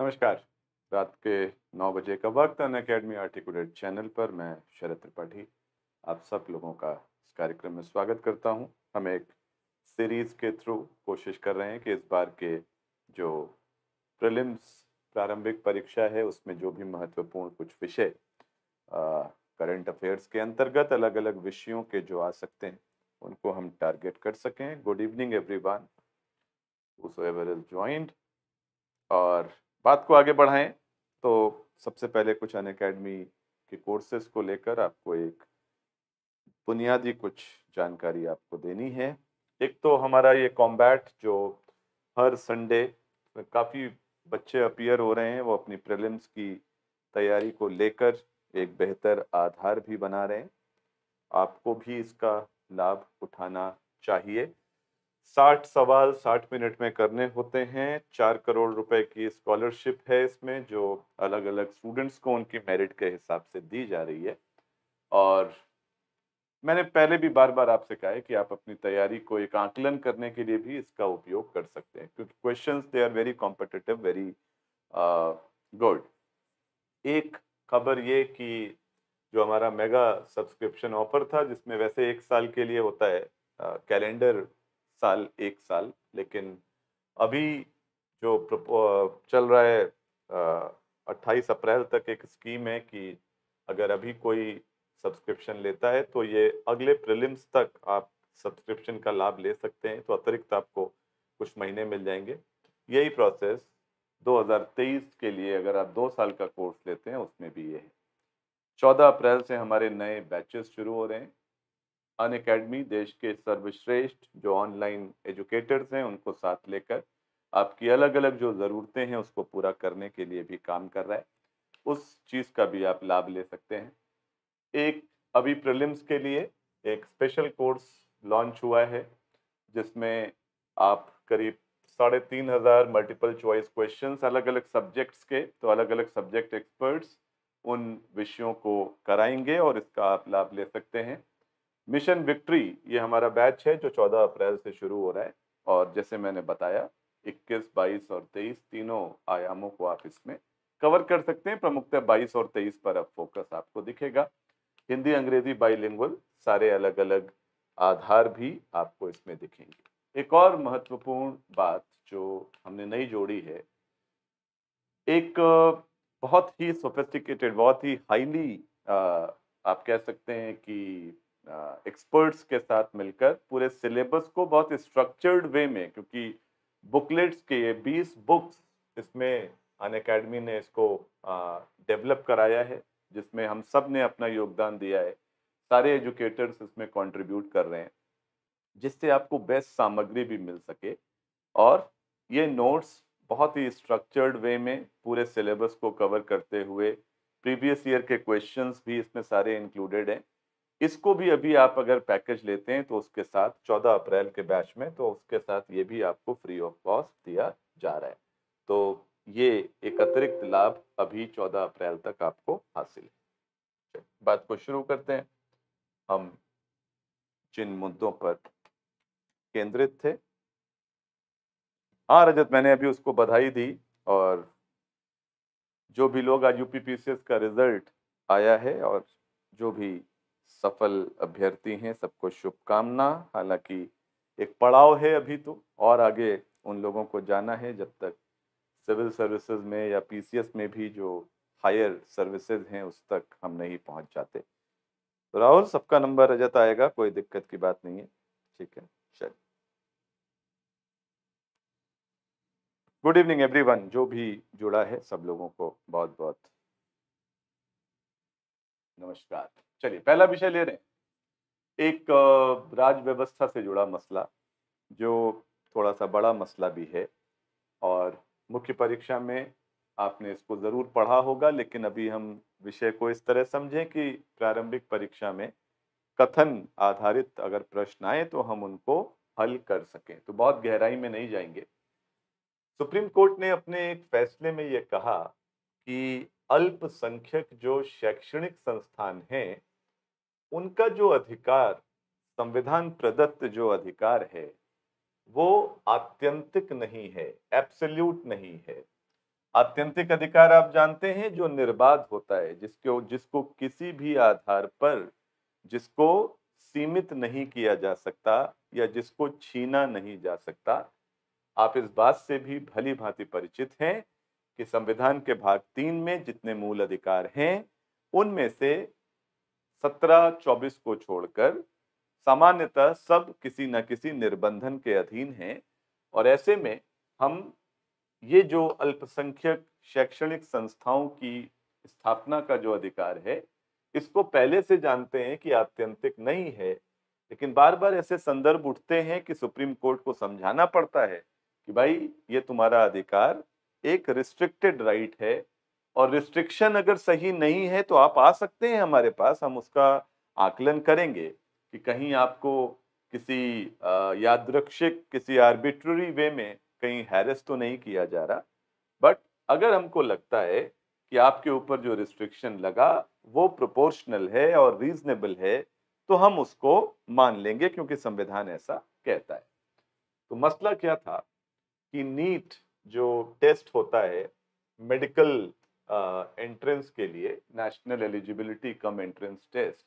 नमस्कार रात के नौ बजे का वक्त अन अकेडमी आर्टिकुलेट चैनल पर मैं शरद त्रिपाठी आप सब लोगों का इस कार्यक्रम में स्वागत करता हूं हम एक सीरीज़ के थ्रू कोशिश कर रहे हैं कि इस बार के जो प्रिलिम्स प्रारंभिक परीक्षा है उसमें जो भी महत्वपूर्ण कुछ विषय करंट अफेयर्स के अंतर्गत अलग अलग विषयों के जो आ सकते हैं उनको हम टारगेट कर सकें good evening every one ever is joint और बात को आगे बढ़ाएं तो सबसे पहले कुछ अन अकेडमी के कोर्सेज को लेकर आपको एक बुनियादी कुछ जानकारी आपको देनी है एक तो हमारा ये कॉम्बैट जो हर संडे काफ़ी बच्चे अपीयर हो रहे हैं वो अपनी प्रिलिम्स की तैयारी को लेकर एक बेहतर आधार भी बना रहे हैं आपको भी इसका लाभ उठाना चाहिए साठ सवाल साठ मिनट में करने होते हैं चार करोड़ रुपए की स्कॉलरशिप है इसमें जो अलग अलग स्टूडेंट्स को उनकी मेरिट के हिसाब से दी जा रही है और मैंने पहले भी बार बार आपसे कहा है कि आप अपनी तैयारी को एक आंकलन करने के लिए भी इसका उपयोग कर सकते हैं क्योंकि question they are very competitive very good एक खबर ये कि जो हमारा मेगा सब्सक्रिप्शन ऑफर था जिसमें वैसे एक साल के लिए होता है कैलेंडर uh, साल एक साल लेकिन अभी जो चल रहा है अट्ठाईस अप्रैल तक एक स्कीम है कि अगर अभी कोई सब्सक्रिप्शन लेता है तो ये अगले प्रिलिम्स तक आप सब्सक्रिप्शन का लाभ ले सकते हैं तो अतिरिक्त आपको कुछ महीने मिल जाएंगे यही प्रोसेस 2023 के लिए अगर आप दो साल का कोर्स लेते हैं उसमें भी ये है 14 अप्रैल से हमारे नए बैचेस शुरू हो रहे हैं अन अकेडमी देश के सर्वश्रेष्ठ जो ऑनलाइन एजुकेटर्स हैं उनको साथ लेकर आपकी अलग अलग जो ज़रूरतें हैं उसको पूरा करने के लिए भी काम कर रहा है उस चीज़ का भी आप लाभ ले सकते हैं एक अभी प्रिलिम्स के लिए एक स्पेशल कोर्स लॉन्च हुआ है जिसमें आप करीब साढ़े तीन हज़ार मल्टीपल चॉइस क्वेश्चंस अलग अलग सब्जेक्ट्स के तो अलग अलग सब्जेक्ट एक्सपर्ट्स उन विषयों को कराएंगे और इसका आप लाभ ले सकते हैं मिशन विक्ट्री ये हमारा बैच है जो 14 अप्रैल से शुरू हो रहा है और जैसे मैंने बताया 21, 22 और 23 तीनों आयामों को आप इसमें कवर कर सकते हैं प्रमुखतः बाईस और तेईस पर अब फोकस आपको दिखेगा हिंदी अंग्रेजी बाईलिंगुअल सारे अलग अलग आधार भी आपको इसमें दिखेंगे एक और महत्वपूर्ण बात जो हमने नई जोड़ी है एक बहुत ही सोफिस्टिकेटेड बहुत ही हाईली आप कह सकते हैं कि एक्सपर्ट्स के साथ मिलकर पूरे सिलेबस को बहुत स्ट्रक्चर्ड वे में क्योंकि बुकलेट्स के ये बीस बुक्स इसमें अन अकेडमी ने इसको डेवलप कराया है जिसमें हम सब ने अपना योगदान दिया है सारे एजुकेटर्स इसमें कंट्रीब्यूट कर रहे हैं जिससे आपको बेस्ट सामग्री भी मिल सके और ये नोट्स बहुत ही स्ट्रक्चर्ड वे में पूरे सिलेबस को कवर करते हुए प्रीवियस ईयर के क्वेश्चंस भी इसमें सारे इंक्लूडेड हैं इसको भी अभी आप अगर पैकेज लेते हैं तो उसके साथ 14 अप्रैल के बैच में तो उसके साथ ये भी आपको फ्री ऑफ कॉस्ट दिया जा रहा है तो ये एक अतिरिक्त लाभ अभी 14 अप्रैल तक आपको हासिल है बात को शुरू करते हैं हम जिन मुद्दों पर केंद्रित थे हाँ रजत मैंने अभी उसको बधाई दी और जो भी लोग आज यूपीपीसीएस का रिजल्ट आया है और जो भी सफल अभ्यर्थी हैं सबको शुभकामना हालांकि एक पड़ाव है अभी तो और आगे उन लोगों को जाना है जब तक सिविल सर्विसेज में या पीसीएस में भी जो हायर सर्विसेज हैं उस तक हम नहीं पहुंच जाते तो राहुल सबका नंबर रजत आएगा कोई दिक्कत की बात नहीं है ठीक है चलिए गुड इवनिंग एवरीवन जो भी जुड़ा है सब लोगों को बहुत बहुत नमस्कार चलिए पहला विषय ले रहे हैं एक राज व्यवस्था से जुड़ा मसला जो थोड़ा सा बड़ा मसला भी है और मुख्य परीक्षा में आपने इसको ज़रूर पढ़ा होगा लेकिन अभी हम विषय को इस तरह समझें कि प्रारंभिक परीक्षा में कथन आधारित अगर प्रश्न आए तो हम उनको हल कर सकें तो बहुत गहराई में नहीं जाएंगे सुप्रीम कोर्ट ने अपने एक फैसले में ये कहा कि अल्पसंख्यक जो शैक्षणिक संस्थान हैं उनका जो अधिकार संविधान प्रदत्त जो अधिकार है वो आत्यंतिक नहीं है एब्सल्यूट नहीं है आत्यंतिक अधिकार आप जानते हैं जो निर्बाध होता है जिसको जिसको किसी भी आधार पर जिसको सीमित नहीं किया जा सकता या जिसको छीना नहीं जा सकता आप इस बात से भी भली भांति परिचित हैं कि संविधान के भाग तीन में जितने मूल अधिकार हैं उनमें से सत्रह चौबीस को छोड़कर सामान्यतः सब किसी न किसी निर्बंधन के अधीन हैं और ऐसे में हम ये जो अल्पसंख्यक शैक्षणिक संस्थाओं की स्थापना का जो अधिकार है इसको पहले से जानते हैं कि आत्यंतिक नहीं है लेकिन बार बार ऐसे संदर्भ उठते हैं कि सुप्रीम कोर्ट को समझाना पड़ता है कि भाई ये तुम्हारा अधिकार एक रिस्ट्रिक्टेड राइट right है और रिस्ट्रिक्शन अगर सही नहीं है तो आप आ सकते हैं हमारे पास हम उसका आकलन करेंगे कि कहीं आपको किसी यादृक्षिक किसी आर्बिट्ररी वे में कहीं हैरस तो नहीं किया जा रहा बट अगर हमको लगता है कि आपके ऊपर जो रिस्ट्रिक्शन लगा वो प्रोपोर्शनल है और रीजनेबल है तो हम उसको मान लेंगे क्योंकि संविधान ऐसा कहता है तो मसला क्या था कि नीट जो टेस्ट होता है मेडिकल एंट्रेंस के लिए national eligibility cum entrance test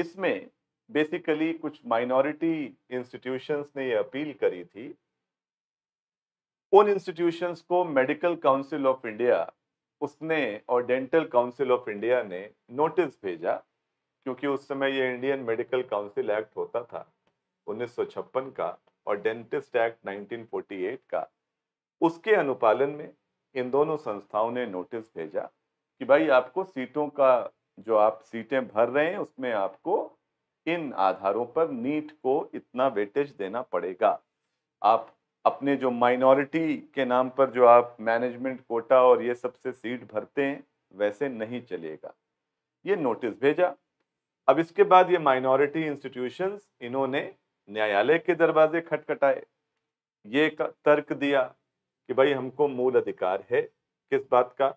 इसमें बेसिकली कुछ माइनॉरिटी इंस्टीट्यूशंस ने ये अपील करी थी उन इंस्टीट्यूशंस को मेडिकल काउंसिल ऑफ इंडिया उसने और डेंटल काउंसिल ऑफ इंडिया ने नोटिस भेजा क्योंकि उस समय ये इंडियन मेडिकल काउंसिल एक्ट होता था उन्नीस का और डेंटिस्ट एक्ट 1948 का उसके अनुपालन में इन दोनों संस्थाओं ने नोटिस भेजा कि भाई आपको सीटों का जो आप सीटें भर रहे हैं उसमें आपको इन आधारों पर नीट को इतना वेटेज देना पड़ेगा आप अपने जो माइनॉरिटी के नाम पर जो आप मैनेजमेंट कोटा और ये सबसे सीट भरते हैं वैसे नहीं चलेगा ये नोटिस भेजा अब इसके बाद ये माइनॉरिटी इंस्टीट्यूशंस इन्होंने न्यायालय के दरवाजे खटखटाए ये तर्क दिया कि भाई हमको मूल अधिकार है किस बात का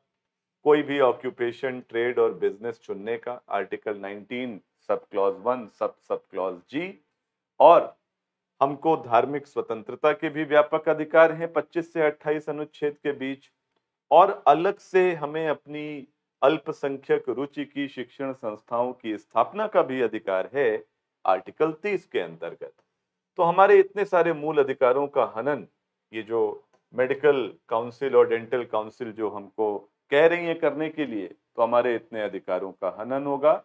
कोई भी ऑक्यूपेशन ट्रेड और बिजनेस चुनने का आर्टिकल 19 सब क्लॉज वन सब सब क्लॉज जी और हमको धार्मिक स्वतंत्रता के भी व्यापक अधिकार हैं 25 से 28 अनुच्छेद के बीच और अलग से हमें अपनी अल्पसंख्यक रुचि की शिक्षण संस्थाओं की स्थापना का भी अधिकार है आर्टिकल 30 के अंतर्गत तो हमारे इतने सारे मूल अधिकारों का हनन ये जो मेडिकल काउंसिल और डेंटल काउंसिल जो हमको कह रही है करने के लिए तो हमारे इतने अधिकारों का हनन होगा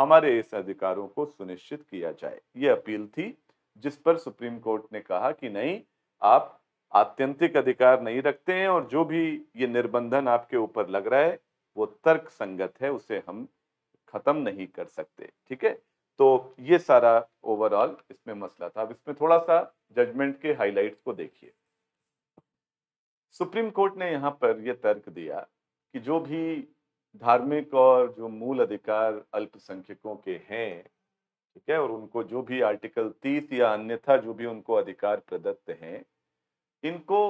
हमारे इस अधिकारों को सुनिश्चित किया जाए ये अपील थी जिस पर सुप्रीम कोर्ट ने कहा कि नहीं आप आत्यंतिक अधिकार नहीं रखते हैं और जो भी ये निर्बंधन आपके ऊपर लग रहा है वो तर्क संगत है उसे हम खत्म नहीं कर सकते ठीक है तो ये सारा ओवरऑल इसमें मसला था अब इसमें थोड़ा सा जजमेंट के हाईलाइट्स को देखिए सुप्रीम कोर्ट ने यहाँ पर यह तर्क दिया कि जो भी धार्मिक और जो मूल अधिकार अल्पसंख्यकों के हैं ठीक है और उनको जो भी आर्टिकल तीस या अन्यथा जो भी उनको अधिकार प्रदत्त हैं इनको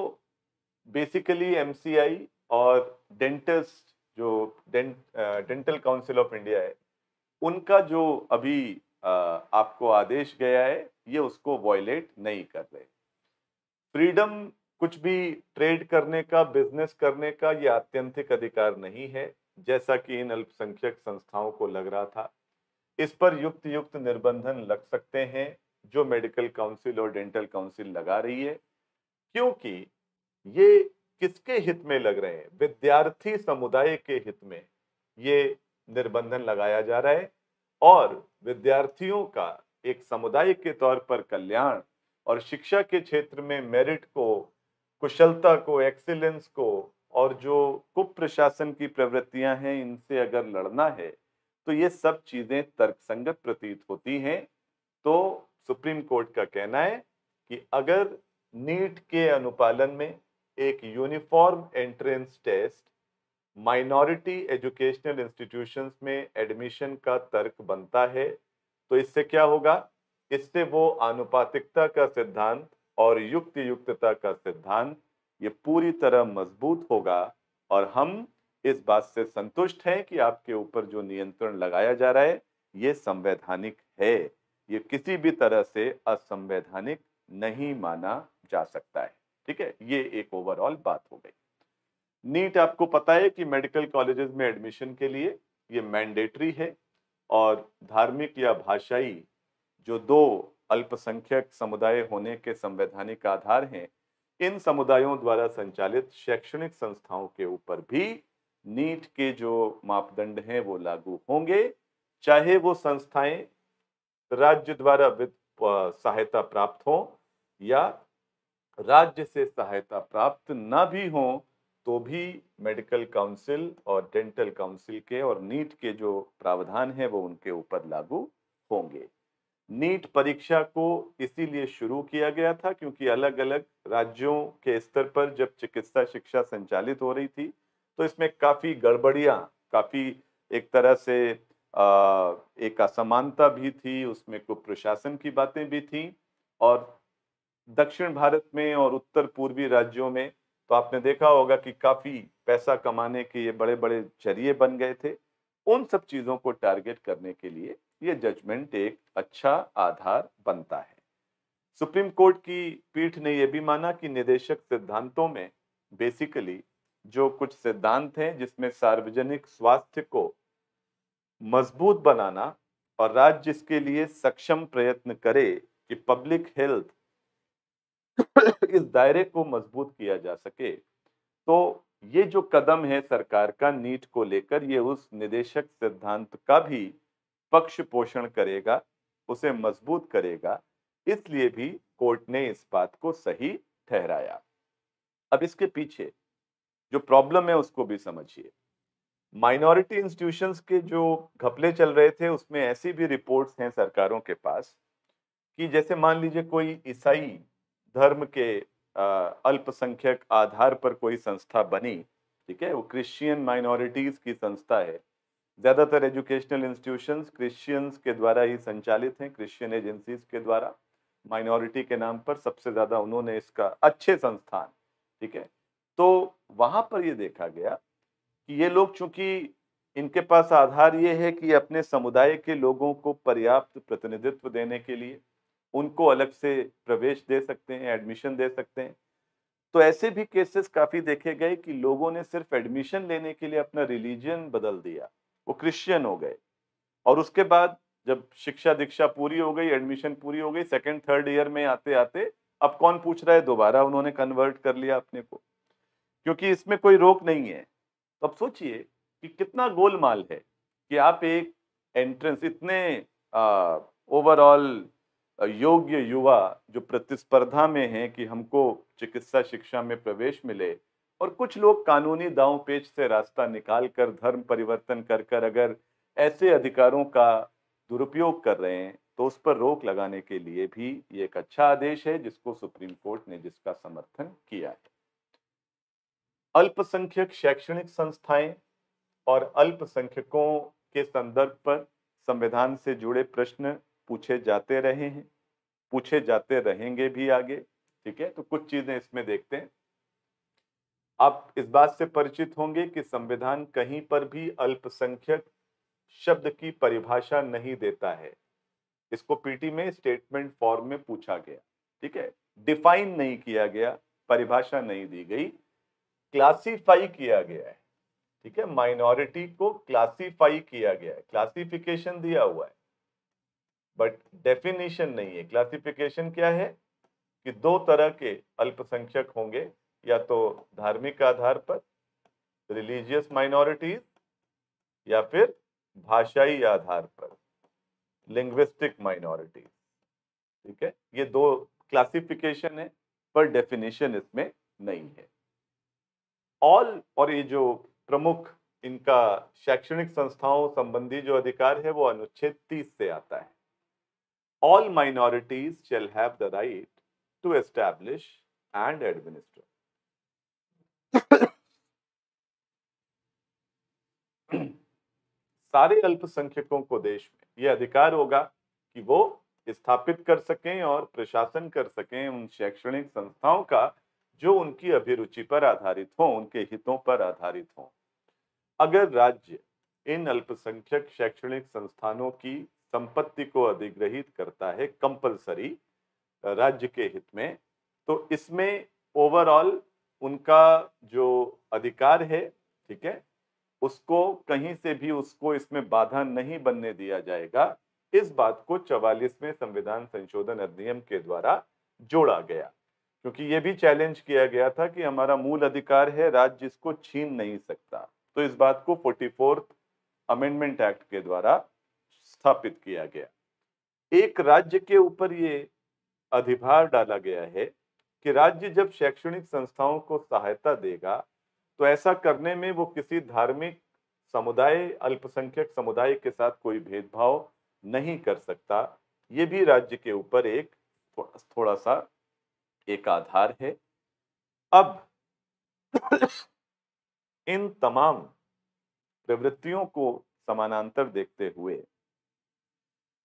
बेसिकली एमसीआई और डेंटिस्ट जो डेंटल काउंसिल ऑफ इंडिया है उनका जो अभी आ, आपको आदेश गया है ये उसको वॉयलेट नहीं कर रहे फ्रीडम कुछ भी ट्रेड करने का बिजनेस करने का ये आत्यंतिक अधिकार नहीं है जैसा कि इन अल्पसंख्यक संस्थाओं को लग रहा था इस पर युक्त युक्त निर्बंधन लग सकते हैं जो मेडिकल काउंसिल और डेंटल काउंसिल लगा रही है क्योंकि ये किसके हित में लग रहे हैं विद्यार्थी समुदाय के हित में ये निर्बंधन लगाया जा रहा है और विद्यार्थियों का एक समुदाय के तौर पर कल्याण और शिक्षा के क्षेत्र में मेरिट को कुशलता को एक्सीलेंस को और जो कुप्रशासन की प्रवृत्तियां हैं इनसे अगर लड़ना है तो ये सब चीज़ें तर्कसंगत प्रतीत होती हैं तो सुप्रीम कोर्ट का कहना है कि अगर नीट के अनुपालन में एक uniform entrance test minority educational institutions में एडमिशन का तर्क बनता है तो इससे क्या होगा इससे वो आनुपातिकता का सिद्धांत और युक्ति युक्तता का सिद्धांत ये पूरी तरह मजबूत होगा और हम इस बात से संतुष्ट हैं कि आपके ऊपर जो नियंत्रण लगाया जा रहा है ये संवैधानिक है ये किसी भी तरह से असंवैधानिक नहीं माना जा सकता है ठीक है ये एक ओवरऑल बात हो गई नीट आपको पता है कि मेडिकल कॉलेजेस में एडमिशन के लिए ये मैंडेटरी है और धार्मिक या भाषाई जो दो अल्पसंख्यक समुदाय होने के संवैधानिक आधार हैं इन समुदायों द्वारा संचालित शैक्षणिक संस्थाओं के ऊपर भी नीट के जो मापदंड हैं वो लागू होंगे चाहे वो संस्थाएं राज्य द्वारा वित्त सहायता प्राप्त हो या राज्य से सहायता प्राप्त ना भी हो तो भी मेडिकल काउंसिल और डेंटल काउंसिल के और नीट के जो प्रावधान हैं वो उनके ऊपर लागू होंगे नीट परीक्षा को इसीलिए शुरू किया गया था क्योंकि अलग अलग राज्यों के स्तर पर जब चिकित्सा शिक्षा संचालित हो रही थी तो इसमें काफ़ी गड़बड़ियां काफ़ी एक तरह से आ, एक असमानता भी थी उसमें कुप्रशासन की बातें भी थी और दक्षिण भारत में और उत्तर पूर्वी राज्यों में तो आपने देखा होगा कि काफ़ी पैसा कमाने के ये बड़े बड़े जरिए बन गए थे उन सब चीज़ों को टारगेट करने के लिए ये जजमेंट एक अच्छा आधार बनता है सुप्रीम कोर्ट की पीठ ने यह भी माना कि निदेशक सिद्धांतों में बेसिकली जो कुछ सिद्धांत हैं जिसमें सार्वजनिक स्वास्थ्य को मजबूत बनाना और राज्य इसके लिए सक्षम प्रयत्न करे कि पब्लिक हेल्थ इस दायरे को मजबूत किया जा सके तो ये जो कदम है सरकार का नीट को लेकर ये उस निदेशक सिद्धांत का भी पक्ष पोषण करेगा उसे मजबूत करेगा इसलिए भी कोर्ट ने इस बात को सही ठहराया अब इसके पीछे जो प्रॉब्लम है उसको भी समझिए माइनॉरिटी इंस्टीट्यूशंस के जो घपले चल रहे थे उसमें ऐसी भी रिपोर्ट्स हैं सरकारों के पास कि जैसे मान लीजिए कोई ईसाई धर्म के अल्पसंख्यक आधार पर कोई संस्था बनी ठीक है वो क्रिश्चियन माइनॉरिटीज़ की संस्था है ज़्यादातर एजुकेशनल इंस्टीट्यूशंस क्रिश्चियंस के द्वारा ही संचालित हैं क्रिश्चियन एजेंसीज के द्वारा माइनॉरिटी के नाम पर सबसे ज़्यादा उन्होंने इसका अच्छे संस्थान ठीक है तो वहाँ पर ये देखा गया कि ये लोग चूंकि इनके पास आधार ये है कि अपने समुदाय के लोगों को पर्याप्त प्रतिनिधित्व देने के लिए उनको अलग से प्रवेश दे सकते हैं एडमिशन दे सकते हैं तो ऐसे भी केसेस काफ़ी देखे गए कि लोगों ने सिर्फ एडमिशन लेने के लिए अपना रिलीजन बदल दिया वो क्रिश्चियन हो गए और उसके बाद जब शिक्षा दीक्षा पूरी हो गई एडमिशन पूरी हो गई सेकेंड थर्ड ईयर में आते आते अब कौन पूछ रहा है दोबारा उन्होंने कन्वर्ट कर लिया अपने को क्योंकि इसमें कोई रोक नहीं है तो अब सोचिए कि कितना गोलमाल है कि आप एक एंट्रेंस इतने ओवरऑल योग्य युवा जो प्रतिस्पर्धा में हैं कि हमको चिकित्सा शिक्षा में प्रवेश मिले और कुछ लोग कानूनी दाव पेच से रास्ता निकाल कर धर्म परिवर्तन कर कर अगर ऐसे अधिकारों का दुरुपयोग कर रहे हैं तो उस पर रोक लगाने के लिए भी ये एक अच्छा आदेश है जिसको सुप्रीम कोर्ट ने जिसका समर्थन किया है अल्पसंख्यक शैक्षणिक संस्थाएं और अल्पसंख्यकों के संदर्भ पर संविधान से जुड़े प्रश्न पूछे जाते रहे हैं पूछे जाते रहेंगे भी आगे ठीक है तो कुछ चीजें इसमें देखते हैं आप इस बात से परिचित होंगे कि संविधान कहीं पर भी अल्पसंख्यक शब्द की परिभाषा नहीं देता है इसको पीटी में स्टेटमेंट फॉर्म में पूछा गया ठीक है डिफाइन नहीं किया गया परिभाषा नहीं दी गई क्लासीफाई किया गया है ठीक है माइनॉरिटी को क्लासीफाई किया गया है क्लासिफिकेशन दिया हुआ है बट डेफिनेशन नहीं है क्लासिफिकेशन क्या है कि दो तरह के अल्पसंख्यक होंगे या तो धार्मिक आधार पर रिलीजियस माइनॉरिटीज या फिर भाषाई आधार पर लिंग्विस्टिक माइनॉरिटीज ठीक है ये दो क्लासिफिकेशन है पर डेफिनेशन इसमें नहीं है ऑल और ये जो प्रमुख इनका शैक्षणिक संस्थाओं संबंधी जो अधिकार है वो अनुच्छेद 30 से आता है all minorities shall have the right to establish and administrate सारे अल्पसंख्यकों को देश में यह अधिकार होगा कि वो स्थापित कर सकें और प्रशासन कर सकें उन शैक्षणिक संस्थाओं का जो उनकी अभिरुचि पर आधारित हो उनके हितों पर आधारित हो अगर राज्य इन अल्पसंख्यक शैक्षणिक संस्थानों की संपत्ति को अधिग्रहित करता है कंपलसरी राज्य के हित में तो इसमें ओवरऑल उनका जो अधिकार है ठीक है उसको कहीं से भी उसको इसमें बाधा नहीं बनने दिया जाएगा इस बात को चवालीसवें संविधान संशोधन अधिनियम के द्वारा जोड़ा गया क्योंकि ये भी चैलेंज किया गया था कि हमारा मूल अधिकार है राज्य इसको छीन नहीं सकता तो इस बात को फोर्टी फोर्थ अमेंडमेंट एक्ट के द्वारा स्थापित किया गया एक राज्य के ऊपर ये अधिभार डाला गया है कि राज्य जब शैक्षणिक संस्थाओं को सहायता देगा तो ऐसा करने में वो किसी धार्मिक समुदाय अल्पसंख्यक समुदाय के साथ कोई भेदभाव नहीं कर सकता ये भी राज्य के ऊपर एक थोड़ा, थोड़ा सा एक आधार है अब इन तमाम प्रवृत्तियों को समानांतर देखते हुए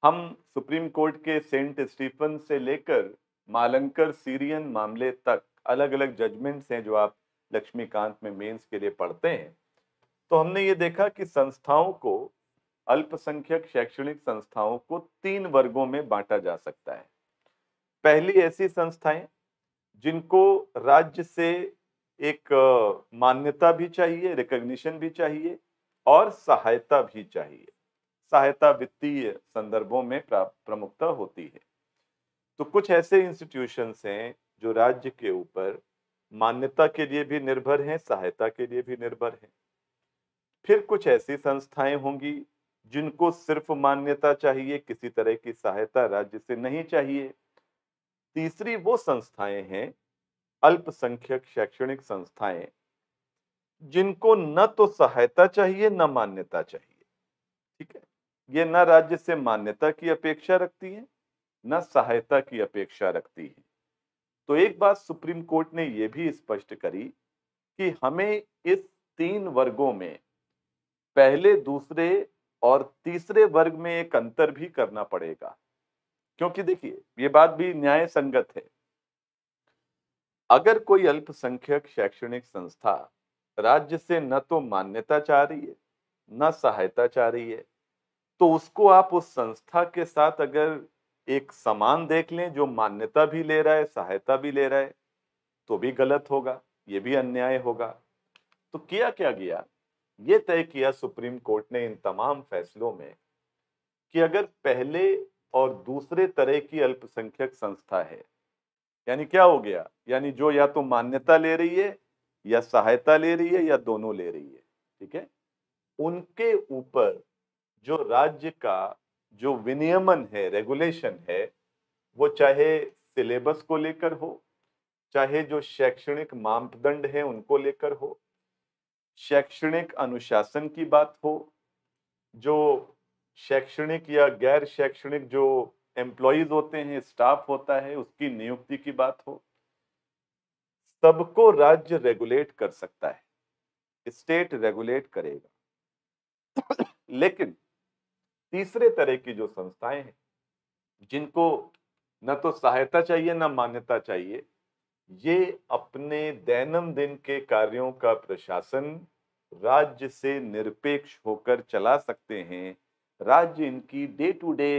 हम सुप्रीम कोर्ट के सेंट स्टीफन से लेकर मालंकर सीरियन मामले तक अलग अलग जजमेंट्स हैं जो आप लक्ष्मीकांत में मेंस के लिए पढ़ते हैं तो हमने ये देखा कि संस्थाओं को अल्पसंख्यक शैक्षणिक संस्थाओं को तीन वर्गों में बांटा जा सकता है पहली ऐसी संस्थाएं जिनको राज्य से एक मान्यता भी चाहिए रिकग्निशन भी चाहिए और सहायता भी चाहिए सहायता वित्तीय संदर्भों में प्रमुखता होती है तो कुछ ऐसे इंस्टीट्यूशंस हैं जो राज्य के ऊपर मान्यता के लिए भी निर्भर हैं सहायता के लिए भी निर्भर हैं फिर कुछ ऐसी संस्थाएं होंगी जिनको सिर्फ मान्यता चाहिए किसी तरह की सहायता राज्य से नहीं चाहिए तीसरी वो संस्थाएं हैं अल्पसंख्यक शैक्षणिक संस्थाएं जिनको न तो सहायता चाहिए न मान्यता चाहिए ठीक है ये न राज्य से मान्यता की अपेक्षा रखती हैं न सहायता की अपेक्षा रखती है तो एक बात सुप्रीम कोर्ट ने यह भी स्पष्ट करी कि हमें इस तीन वर्गों में पहले दूसरे और तीसरे वर्ग में एक अंतर भी करना पड़ेगा क्योंकि देखिए ये बात भी न्याय संगत है अगर कोई अल्पसंख्यक शैक्षणिक संस्था राज्य से न तो मान्यता चाह रही है न सहायता चाह रही है तो उसको आप उस संस्था के साथ अगर एक समान देख लें जो मान्यता भी ले रहा है सहायता भी ले रहा है तो भी गलत होगा ये भी अन्याय होगा तो किया क्या गया ये तय किया सुप्रीम कोर्ट ने इन तमाम फैसलों में कि अगर पहले और दूसरे तरह की अल्पसंख्यक संस्था है यानी क्या हो गया यानी जो या तो मान्यता ले रही है या सहायता ले रही है या दोनों ले रही है ठीक है उनके ऊपर जो राज्य का जो विनियमन है रेगुलेशन है वो चाहे सिलेबस को लेकर हो चाहे जो शैक्षणिक मापदंड हैं उनको लेकर हो शैक्षणिक अनुशासन की बात हो जो शैक्षणिक या गैर शैक्षणिक जो एम्प्लॉयज होते हैं स्टाफ होता है उसकी नियुक्ति की बात हो सबको राज्य रेगुलेट कर सकता है स्टेट रेगुलेट करेगा लेकिन तीसरे तरह की जो संस्थाएं हैं जिनको न तो सहायता चाहिए न मान्यता चाहिए ये अपने दैनंदिन के कार्यों का प्रशासन राज्य से निरपेक्ष होकर चला सकते हैं राज्य इनकी डे टू डे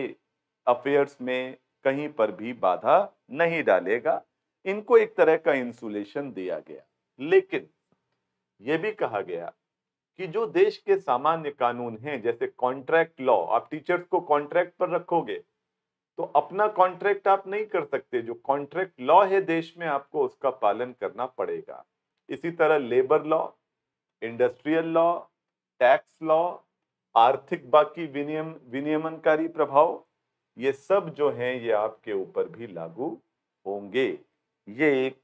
अफेयर्स में कहीं पर भी बाधा नहीं डालेगा इनको एक तरह का इंसुलेशन दिया गया लेकिन यह भी कहा गया कि जो देश के सामान्य कानून हैं जैसे कॉन्ट्रैक्ट लॉ आप टीचर्स को कॉन्ट्रैक्ट पर रखोगे तो अपना कॉन्ट्रैक्ट आप नहीं कर सकते जो कॉन्ट्रैक्ट लॉ है देश में आपको उसका पालन करना पड़ेगा इसी तरह labour law industrial law tax law आर्थिक बाकी विनियम विनियमनकारी प्रभाव ये सब जो हैं ये आपके ऊपर भी लागू होंगे ये एक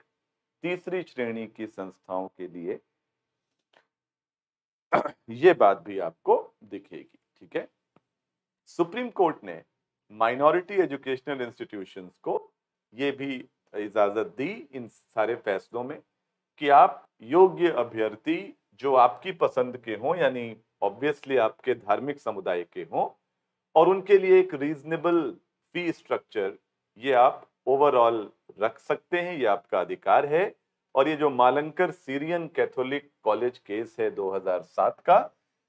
तीसरी श्रेणी की संस्थाओं के लिए ये बात भी आपको दिखेगी ठीक है सुप्रीम कोर्ट ने माइनॉरिटी एजुकेशनल इंस्टीट्यूशन को ये भी इजाज़त दी इन सारे फैसलों में कि आप योग्य अभ्यर्थी जो आपकी पसंद के हों यानी ऑब्वियसली आपके धार्मिक समुदाय के हों और उनके लिए एक रीजनेबल फी स्ट्रक्चर ये आप ओवरऑल रख सकते हैं ये आपका अधिकार है और ये जो Malankara Syrian Catholic college case है 2007 का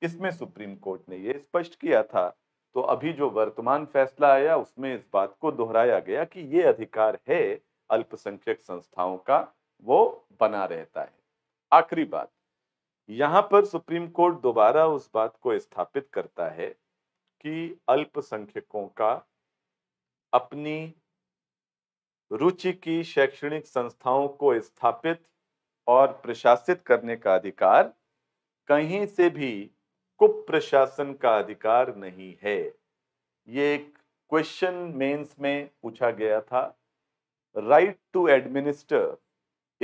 इसमें सुप्रीम कोर्ट ने ये स्पष्ट किया था तो अभी जो वर्तमान फैसला आया उसमें इस बात को दोहराया गया कि ये अधिकार है अल्पसंख्यक संस्थाओं का वो बना रहता है आखिरी बात यहाँ पर सुप्रीम कोर्ट दोबारा उस बात को स्थापित करता है कि अल्पसंख्यकों का अपनी रुचि की शैक्षणिक संस्थाओं को स्थापित और प्रशासित करने का अधिकार कहीं से भी कुप्रशासन का अधिकार नहीं है ये एक क्वेश्चन मेंस में पूछा गया था right to administer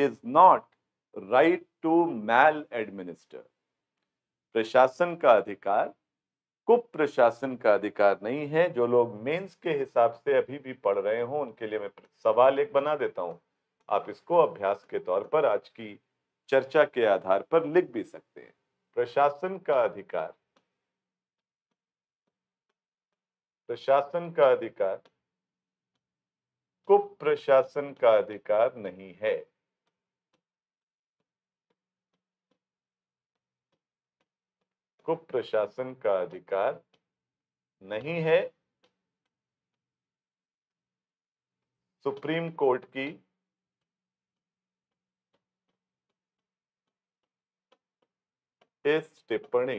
is not right to maladminister प्रशासन का अधिकार कुप प्रशासन का अधिकार नहीं है जो लोग मेंस के हिसाब से अभी भी पढ़ रहे हों उनके लिए मैं सवाल एक बना देता हूं आप इसको अभ्यास के तौर पर आज की चर्चा के आधार पर लिख भी सकते हैं प्रशासन का अधिकार प्रशासन का अधिकार कुप प्रशासन का अधिकार नहीं है को प्रशासन का अधिकार नहीं है सुप्रीम कोर्ट की इस टिप्पणी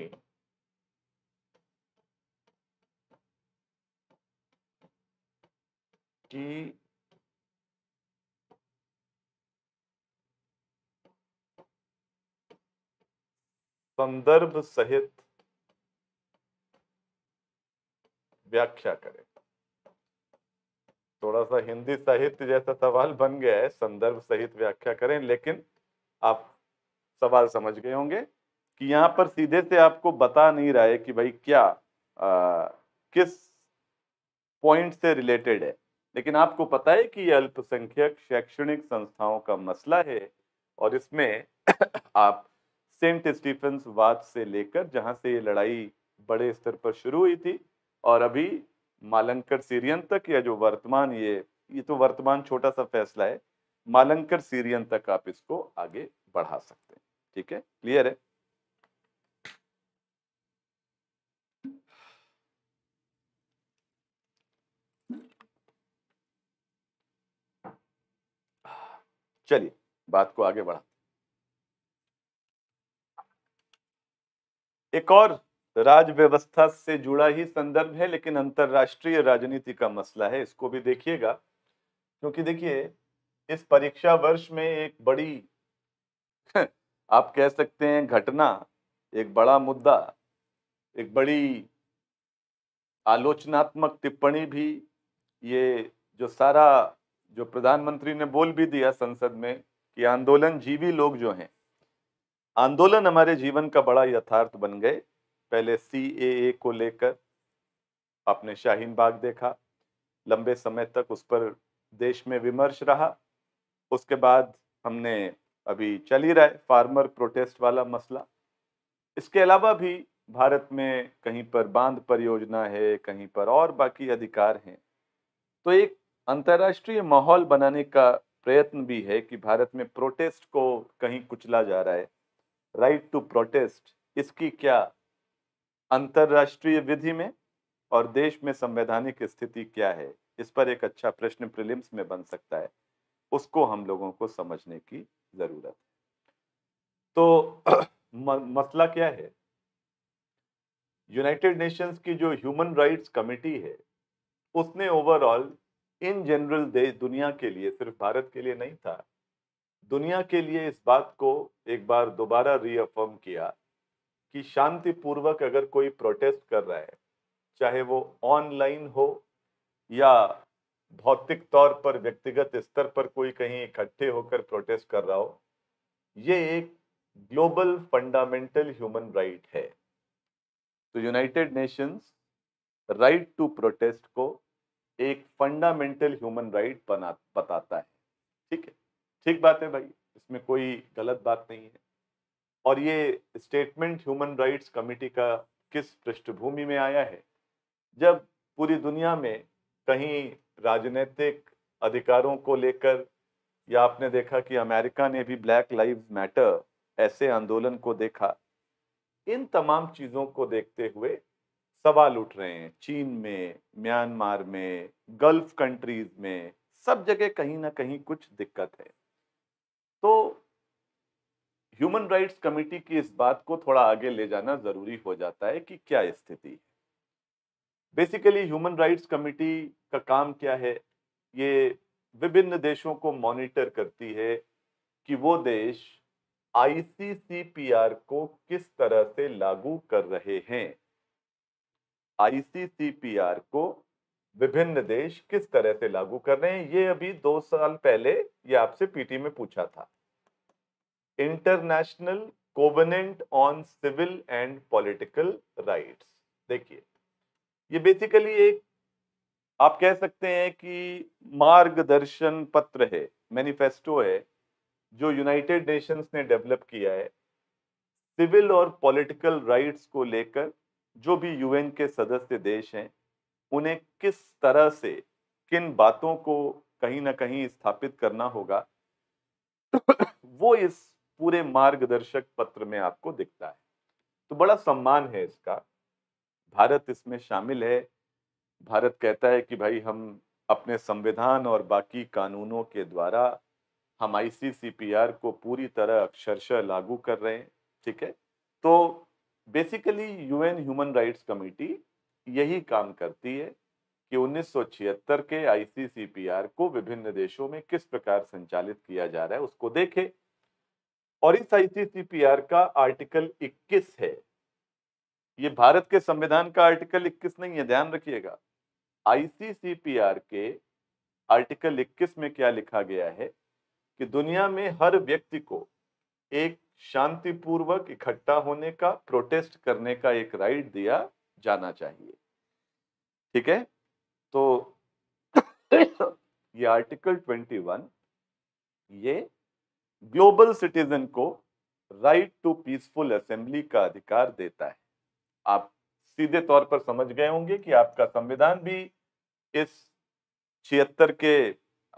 की संदर्भ सहित व्याख्या करें थोड़ा सा हिंदी साहित्य जैसा सवाल बन गया है संदर्भ सहित व्याख्या करें लेकिन आप सवाल समझ गए होंगे कि यहाँ पर सीधे से आपको बता नहीं रहा है कि भाई क्या आ, किस पॉइंट से रिलेटेड है लेकिन आपको पता है कि यह अल्पसंख्यक शैक्षणिक संस्थाओं का मसला है और इसमें आप सेंट स्टीफेंस वाद से लेकर जहां से ये लड़ाई बड़े स्तर पर शुरू हुई थी और अभी मालंकर सीरियन तक या जो वर्तमान ये ये तो वर्तमान छोटा सा फैसला है मालंकर सीरियन तक आप इसको आगे बढ़ा सकते हैं ठीक है क्लियर है चलिए बात को आगे बढ़ाते एक और राज व्यवस्था से जुड़ा ही संदर्भ है लेकिन अंतर्राष्ट्रीय राजनीति का मसला है इसको भी देखिएगा क्योंकि देखिए इस परीक्षा वर्ष में एक बड़ी आप कह सकते हैं घटना एक बड़ा मुद्दा एक बड़ी आलोचनात्मक टिप्पणी भी ये जो सारा जो प्रधानमंत्री ने बोल भी दिया संसद में कि आंदोलन जीवी लोग जो हैं आंदोलन हमारे जीवन का बड़ा यथार्थ बन गए पहले सी ए को लेकर आपने शाहीन बाग देखा लंबे समय तक उस पर देश में विमर्श रहा उसके बाद हमने अभी चल ही रहा है फार्मर प्रोटेस्ट वाला मसला इसके अलावा भी भारत में कहीं पर बांध परियोजना है कहीं पर और बाकी अधिकार हैं तो एक अंतर्राष्ट्रीय माहौल बनाने का प्रयत्न भी है कि भारत में प्रोटेस्ट को कहीं कुचला जा रहा है राइट टू प्रोटेस्ट इसकी क्या अंतरराष्ट्रीय विधि में और देश में संवैधानिक स्थिति क्या है इस पर एक अच्छा प्रश्न प्रिलिम्स में बन सकता है उसको हम लोगों को समझने की ज़रूरत है तो मसला क्या है यूनाइटेड नेशंस की जो ह्यूमन राइट्स कमेटी है उसने ओवरऑल इन जनरल देश दुनिया के लिए सिर्फ भारत के लिए नहीं था दुनिया के लिए इस बात को एक बार दोबारा रीअफर्म किया कि शांतिपूर्वक अगर कोई प्रोटेस्ट कर रहा है चाहे वो ऑनलाइन हो या भौतिक तौर पर व्यक्तिगत स्तर पर कोई कहीं इकट्ठे होकर प्रोटेस्ट कर रहा हो ये एक ग्लोबल फंडामेंटल ह्यूमन राइट है तो united nations right to protest को एक फंडामेंटल ह्यूमन राइट बना बताता है ठीक है ठीक बात है भाई इसमें कोई गलत बात नहीं है और ये स्टेटमेंट ह्यूमन राइट्स कमेटी का किस पृष्ठभूमि में आया है जब पूरी दुनिया में कहीं राजनीतिक अधिकारों को लेकर या आपने देखा कि अमेरिका ने भी ब्लैक लाइव मैटर ऐसे आंदोलन को देखा इन तमाम चीज़ों को देखते हुए सवाल उठ रहे हैं चीन में म्यांमार में गल्फ कंट्रीज में सब जगह कहीं ना कहीं कुछ दिक्कत है तो ह्यूमन राइट्स कमेटी की इस बात को थोड़ा आगे ले जाना ज़रूरी हो जाता है कि क्या स्थिति है बेसिकली ह्यूमन राइट्स कमेटी का काम क्या है ये विभिन्न देशों को मॉनिटर करती है कि वो देश आईसीसीपीआर को किस तरह से लागू कर रहे हैं आईसीसीपीआर को विभिन्न देश किस तरह से लागू कर रहे हैं ये अभी दो साल पहले ये आपसे पीटी में पूछा था international covenant on civil and political rights देखिए ये बेसिकली एक आप कह सकते हैं कि मार्गदर्शन पत्र है मैनिफेस्टो है जो यूनाइटेड नेशंस ने डेवलप किया है सिविल और पॉलिटिकल राइट्स को लेकर जो भी यूएन के सदस्य देश हैं उन्हें किस तरह से किन बातों को कहीं ना कहीं स्थापित करना होगा वो इस पूरे मार्गदर्शक पत्र में आपको दिखता है तो बड़ा सम्मान है इसका भारत इसमें शामिल है भारत कहता है कि भाई हम अपने संविधान और बाकी कानूनों के द्वारा हम आई को पूरी तरह अक्षरशः लागू कर रहे हैं ठीक है तो basically UN human rights committee यही काम करती है कि 1976 के आईसीसीपीआर को विभिन्न देशों में किस प्रकार संचालित किया जा रहा है उसको देखे और इस आईसीसीपीआर का आर्टिकल 21 है ये भारत के संविधान का आर्टिकल 21 नहीं है ध्यान रखिएगा आईसीसीपीआर के आर्टिकल 21 में क्या लिखा गया है कि दुनिया में हर व्यक्ति को एक शांतिपूर्वक इकट्ठा होने का प्रोटेस्ट करने का एक राइट दिया जाना चाहिए ठीक है तो ये आर्टिकल 21 ये ग्लोबल सिटीजन को राइट टू पीसफुल असेंबली का अधिकार देता है आप सीधे तौर पर समझ गए होंगे कि आपका संविधान भी इस छिहत्तर के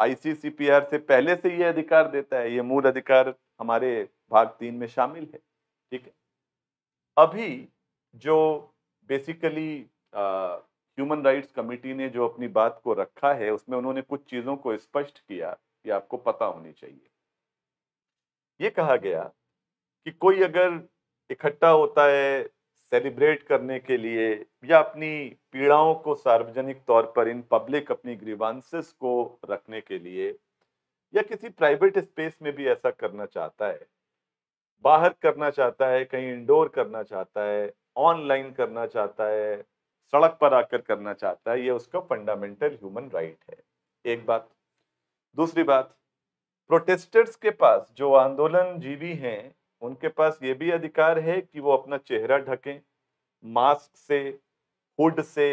आईसीसीपीआर से पहले से ये अधिकार देता है ये मूल अधिकार हमारे भाग तीन में शामिल है ठीक है अभी जो बेसिकली ह्यूमन राइट्स कमेटी ने जो अपनी बात को रखा है उसमें उन्होंने कुछ चीज़ों को स्पष्ट किया कि आपको पता होनी चाहिए ये कहा गया कि कोई अगर इकट्ठा होता है सेलिब्रेट करने के लिए या अपनी पीड़ाओं को सार्वजनिक तौर पर इन पब्लिक अपनी ग्रीवांसेस को रखने के लिए या किसी प्राइवेट स्पेस में भी ऐसा करना चाहता है बाहर करना चाहता है कहीं इंडोर करना चाहता है ऑनलाइन करना चाहता है सड़क पर आकर करना चाहता है ये उसका फंडामेंटल ह्यूमन राइट है एक बात दूसरी बात प्रोटेस्टर्स के पास जो आंदोलन जीवी हैं उनके पास ये भी अधिकार है कि वो अपना चेहरा ढकें मास्क से हुड से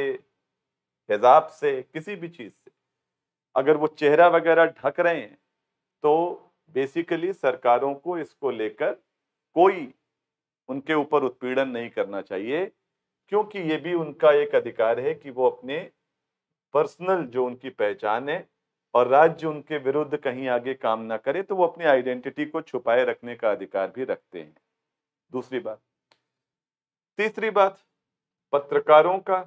हिजाब से किसी भी चीज़ से अगर वो चेहरा वगैरह ढक रहे हैं तो बेसिकली सरकारों को इसको लेकर कोई उनके ऊपर उत्पीड़न नहीं करना चाहिए क्योंकि ये भी उनका एक अधिकार है कि वो अपने पर्सनल जो उनकी पहचान है और राज्य उनके विरुद्ध कहीं आगे काम ना करे तो वो अपनी आइडेंटिटी को छुपाए रखने का अधिकार भी रखते हैं दूसरी बात तीसरी बात पत्रकारों का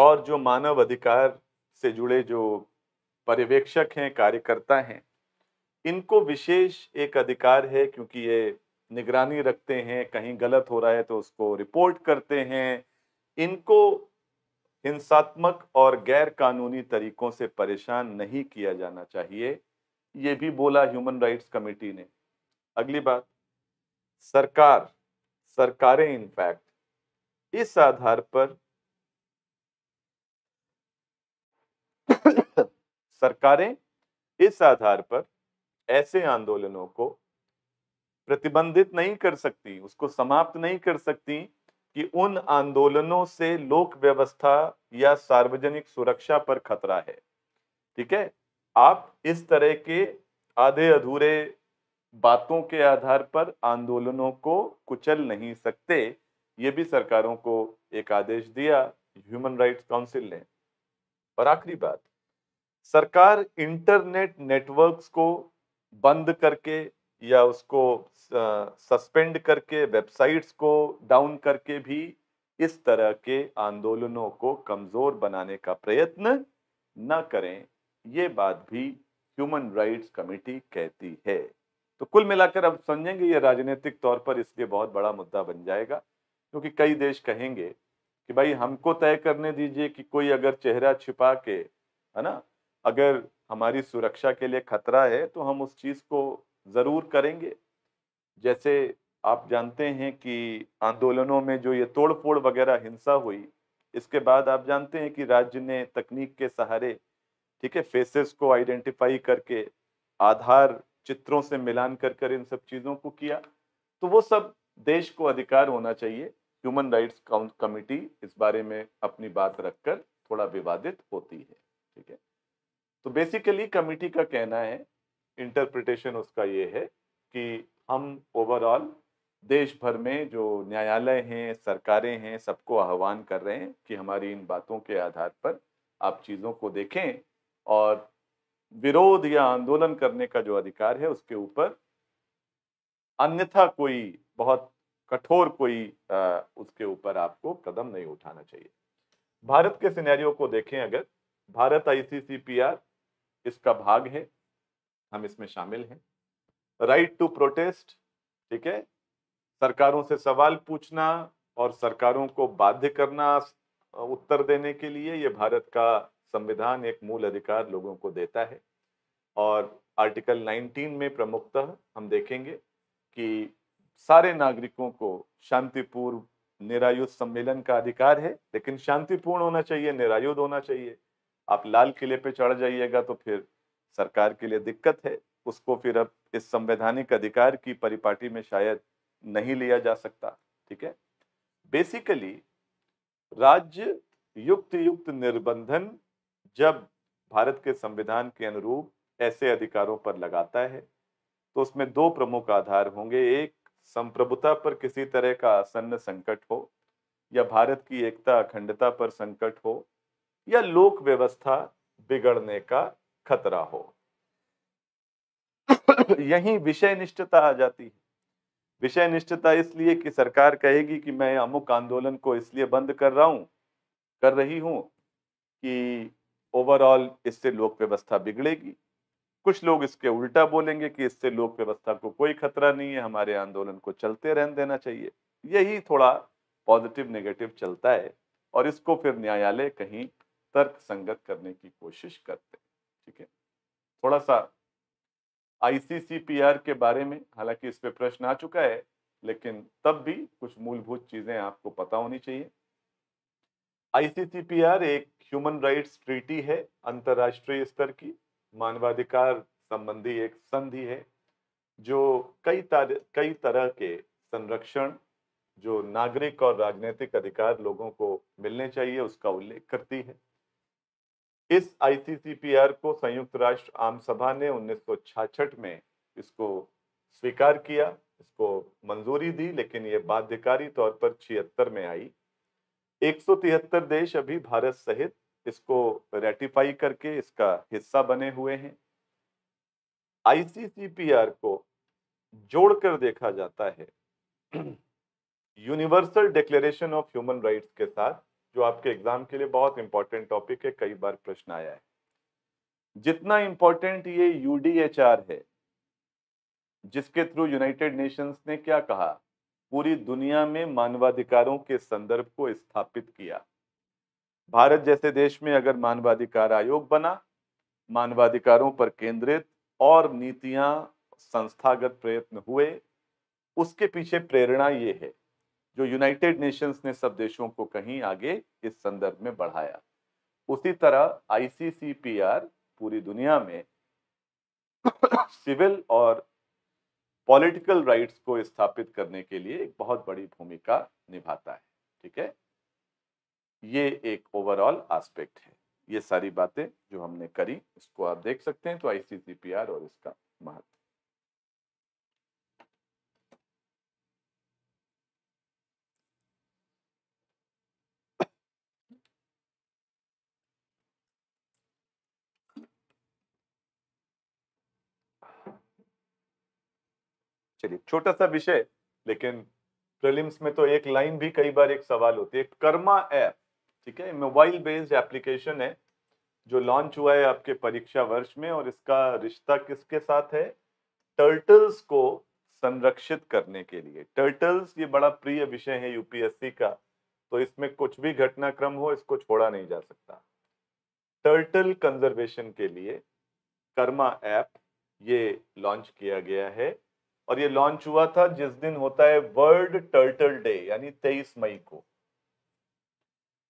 और जो मानव अधिकार से जुड़े जो पर्यवेक्षक हैं कार्यकर्ता हैं इनको विशेष एक अधिकार है क्योंकि ये निगरानी रखते हैं कहीं गलत हो रहा है तो उसको रिपोर्ट करते हैं इनको हिंसात्मक और गैर कानूनी तरीकों से परेशान नहीं किया जाना चाहिए ये भी बोला ह्यूमन राइट्स कमेटी ने अगली बात सरकार सरकारें इनफैक्ट इस आधार पर सरकारें इस आधार पर ऐसे आंदोलनों को प्रतिबंधित नहीं कर सकती उसको समाप्त नहीं कर सकती कि उन आंदोलनों से लोक व्यवस्था या सार्वजनिक सुरक्षा पर खतरा है ठीक है आप इस तरह के आधे अधूरे बातों के आधार पर आंदोलनों को कुचल नहीं सकते ये भी सरकारों को एक आदेश दिया ह्यूमन राइट्स काउंसिल ने और आखिरी बात सरकार इंटरनेट नेटवर्क्स को बंद करके या उसको सस्पेंड करके वेबसाइट्स को डाउन करके भी इस तरह के आंदोलनों को कमज़ोर बनाने का प्रयत्न न करें ये बात भी ह्यूमन राइट्स कमेटी कहती है तो कुल मिलाकर अब समझेंगे ये राजनीतिक तौर पर इसलिए बहुत बड़ा मुद्दा बन जाएगा क्योंकि कई देश कहेंगे कि भाई हमको तय करने दीजिए कि कोई अगर चेहरा छिपा के है ना अगर हमारी सुरक्षा के लिए खतरा है तो हम उस चीज़ को ज़रूर करेंगे जैसे आप जानते हैं कि आंदोलनों में जो ये तोड़ फोड़ वगैरह हिंसा हुई इसके बाद आप जानते हैं कि राज्य ने तकनीक के सहारे ठीक है फेसेस को आइडेंटिफाई करके आधार चित्रों से मिलान कर कर इन सब चीज़ों को किया तो वो सब देश को अधिकार होना चाहिए ह्यूमन राइट्स कमिटी इस बारे में अपनी बात रखकर थोड़ा विवादित होती है ठीक है तो बेसिकली कमेटी का कहना है इंटरप्रिटेशन उसका ये है कि हम ओवरऑल देश भर में जो न्यायालय हैं सरकारें हैं सबको आह्वान कर रहे हैं कि हमारी इन बातों के आधार पर आप चीज़ों को देखें और विरोध या आंदोलन करने का जो अधिकार है उसके ऊपर अन्यथा कोई बहुत कठोर कोई आ, उसके ऊपर आपको कदम नहीं उठाना चाहिए भारत के सिनेरियो को देखें अगर भारत आईसीसीपीआर इसका भाग है हम इसमें शामिल हैं राइट टू प्रोटेस्ट ठीक है सरकारों से सवाल पूछना और सरकारों को बाध्य करना उत्तर देने के लिए ये भारत का संविधान एक मूल अधिकार लोगों को देता है और आर्टिकल 19 में प्रमुखतः हम देखेंगे कि सारे नागरिकों को शांतिपूर्व निरायुध सम्मेलन का अधिकार है लेकिन शांतिपूर्ण होना चाहिए निरायुध होना चाहिए आप लाल किले पे चढ़ जाइएगा तो फिर सरकार के लिए दिक्कत है उसको फिर अब इस संवैधानिक अधिकार की परिपाटी में शायद नहीं लिया जा सकता ठीक है बेसिकली राज्य युक्त युक्त निर्बंधन जब भारत के संविधान के अनुरूप ऐसे अधिकारों पर लगाता है तो उसमें दो प्रमुख आधार होंगे एक संप्रभुता पर किसी तरह का आसन्न संकट हो या भारत की एकता अखंडता पर संकट हो या लोक व्यवस्था बिगड़ने का खतरा हो यही विषय निष्ठता आ जाती है विषय निष्ठता इसलिए कि सरकार कहेगी कि मैं अमुक आंदोलन को इसलिए बंद कर रहा हूं कर रही हूं कि ओवरऑल इससे लोक व्यवस्था बिगड़ेगी कुछ लोग इसके उल्टा बोलेंगे कि इससे लोक व्यवस्था को कोई खतरा नहीं है हमारे आंदोलन को चलते रहने देना चाहिए यही थोड़ा पॉजिटिव नेगेटिव चलता है और इसको फिर न्यायालय कहीं तर्क संगत करने की कोशिश करते हैं ठीक है थोड़ा सा आईसीसीपीआर के बारे में हालांकि इस पर प्रश्न आ चुका है लेकिन तब भी कुछ मूलभूत चीज़ें आपको पता होनी चाहिए आईसीसीपीआर एक ह्यूमन राइट्स ट्रीटी है अंतर्राष्ट्रीय स्तर की मानवाधिकार संबंधी एक संधि है जो कई कई तरह के संरक्षण जो नागरिक और राजनीतिक अधिकार लोगों को मिलने चाहिए उसका उल्लेख करती है इस आईसीसीपीआर को संयुक्त राष्ट्र आम सभा ने उन्नीस में इसको स्वीकार किया इसको मंजूरी दी लेकिन ये बाध्यकारी तौर पर छिहत्तर में आई 173 देश अभी भारत सहित इसको रेटिफाई करके इसका हिस्सा बने हुए हैं आईसीसीपीआर को जोड़कर देखा जाता है universal declaration of human rights के साथ जो आपके एग्जाम के लिए बहुत इंपॉर्टेंट टॉपिक है कई बार प्रश्न आया है जितना इंपॉर्टेंट ये यूडीएचआर है जिसके थ्रू यूनाइटेड नेशंस ने क्या कहा पूरी दुनिया में मानवाधिकारों के संदर्भ को स्थापित किया भारत जैसे देश में अगर मानवाधिकार आयोग बना मानवाधिकारों पर केंद्रित और नीतियां संस्थागत प्रयत्न हुए उसके पीछे प्रेरणा ये है जो यूनाइटेड नेशंस ने सब देशों को कहीं आगे इस संदर्भ में बढ़ाया उसी तरह आईसीसीपीआर पूरी दुनिया में सिविल और पॉलिटिकल राइट्स को स्थापित करने के लिए एक बहुत बड़ी भूमिका निभाता है ठीक है ये एक ओवरऑल एस्पेक्ट है ये सारी बातें जो हमने करी इसको आप देख सकते हैं तो आईसीसीपीआर और इसका महत्व चलिए छोटा सा विषय लेकिन प्रीलिम्स में तो एक लाइन भी कई बार एक सवाल होती है कर्मा ऐप ठीक है मोबाइल बेस्ड एप्लीकेशन है जो लॉन्च हुआ है आपके परीक्षा वर्ष में और इसका रिश्ता किसके साथ है टर्टल्स को संरक्षित करने के लिए टर्टल्स ये बड़ा प्रिय विषय है यूपीएससी का तो इसमें कुछ भी घटनाक्रम हो इसको छोड़ा नहीं जा सकता टर्टल कंजर्वेशन के लिए कर्मा ऐप ये लॉन्च किया गया है और ये लॉन्च हुआ था जिस दिन होता है वर्ल्ड टर्टल डे यानी तेईस मई को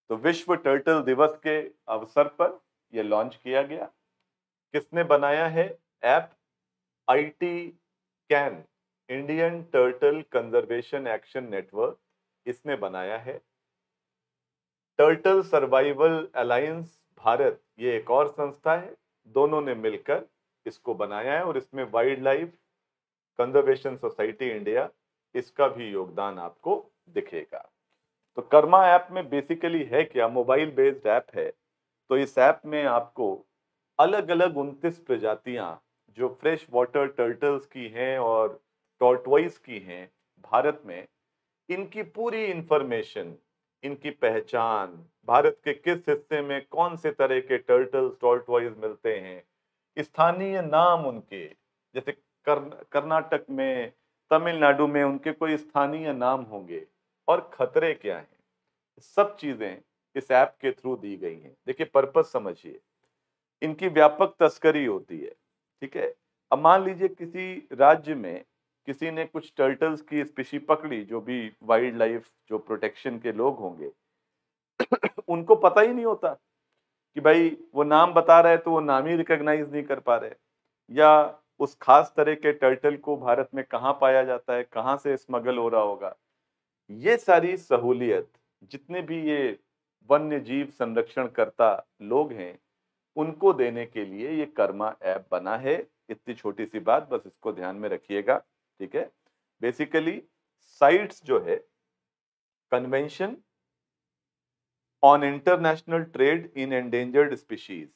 तो विश्व टर्टल दिवस के अवसर पर यह लॉन्च किया गया किसने बनाया है app IT can Indian turtle conservation action network इसने बनाया है टर्टल सर्वाइवल अलायंस भारत ये एक और संस्था है दोनों ने मिलकर इसको बनाया है और इसमें wildlife conservation society India इसका भी योगदान आपको दिखेगा तो कर्मा ऐप में बेसिकली है क्या मोबाइल बेस्ड ऐप है तो इस ऐप में आपको अलग अलग उनतीस प्रजातियां जो फ्रेश वाटर टर्टल्स की हैं और टॉर्टवाइज की हैं भारत में इनकी पूरी इंफॉर्मेशन इनकी पहचान भारत के किस हिस्से में कौन से तरह के टर्टल्स टॉर्टवाइज मिलते हैं स्थानीय नाम उनके जैसे कर्नाटक में तमिलनाडु में उनके कोई स्थानीय नाम होंगे और खतरे क्या हैं सब चीज़ें इस ऐप के थ्रू दी गई हैं देखिए पर्पज समझिए इनकी व्यापक तस्करी होती है ठीक है अब मान लीजिए किसी राज्य में किसी ने कुछ टर्टल्स की स्पीशी पकड़ी जो भी वाइल्ड लाइफ जो प्रोटेक्शन के लोग होंगे उनको पता ही नहीं होता कि भाई वो नाम बता रहे तो वो नाम ही रिकग्नाइज नहीं कर पा रहे या उस खास तरह के टर्टल को भारत में कहाँ पाया जाता है कहाँ से स्मगल हो रहा होगा ये सारी सहूलियत जितने भी ये वन्य जीव संरक्षण करता लोग हैं उनको देने के लिए ये कर्मा ऐप बना है इतनी छोटी सी बात बस इसको ध्यान में रखिएगा ठीक है बेसिकली साइट्स जो है convention on international trade in endangered species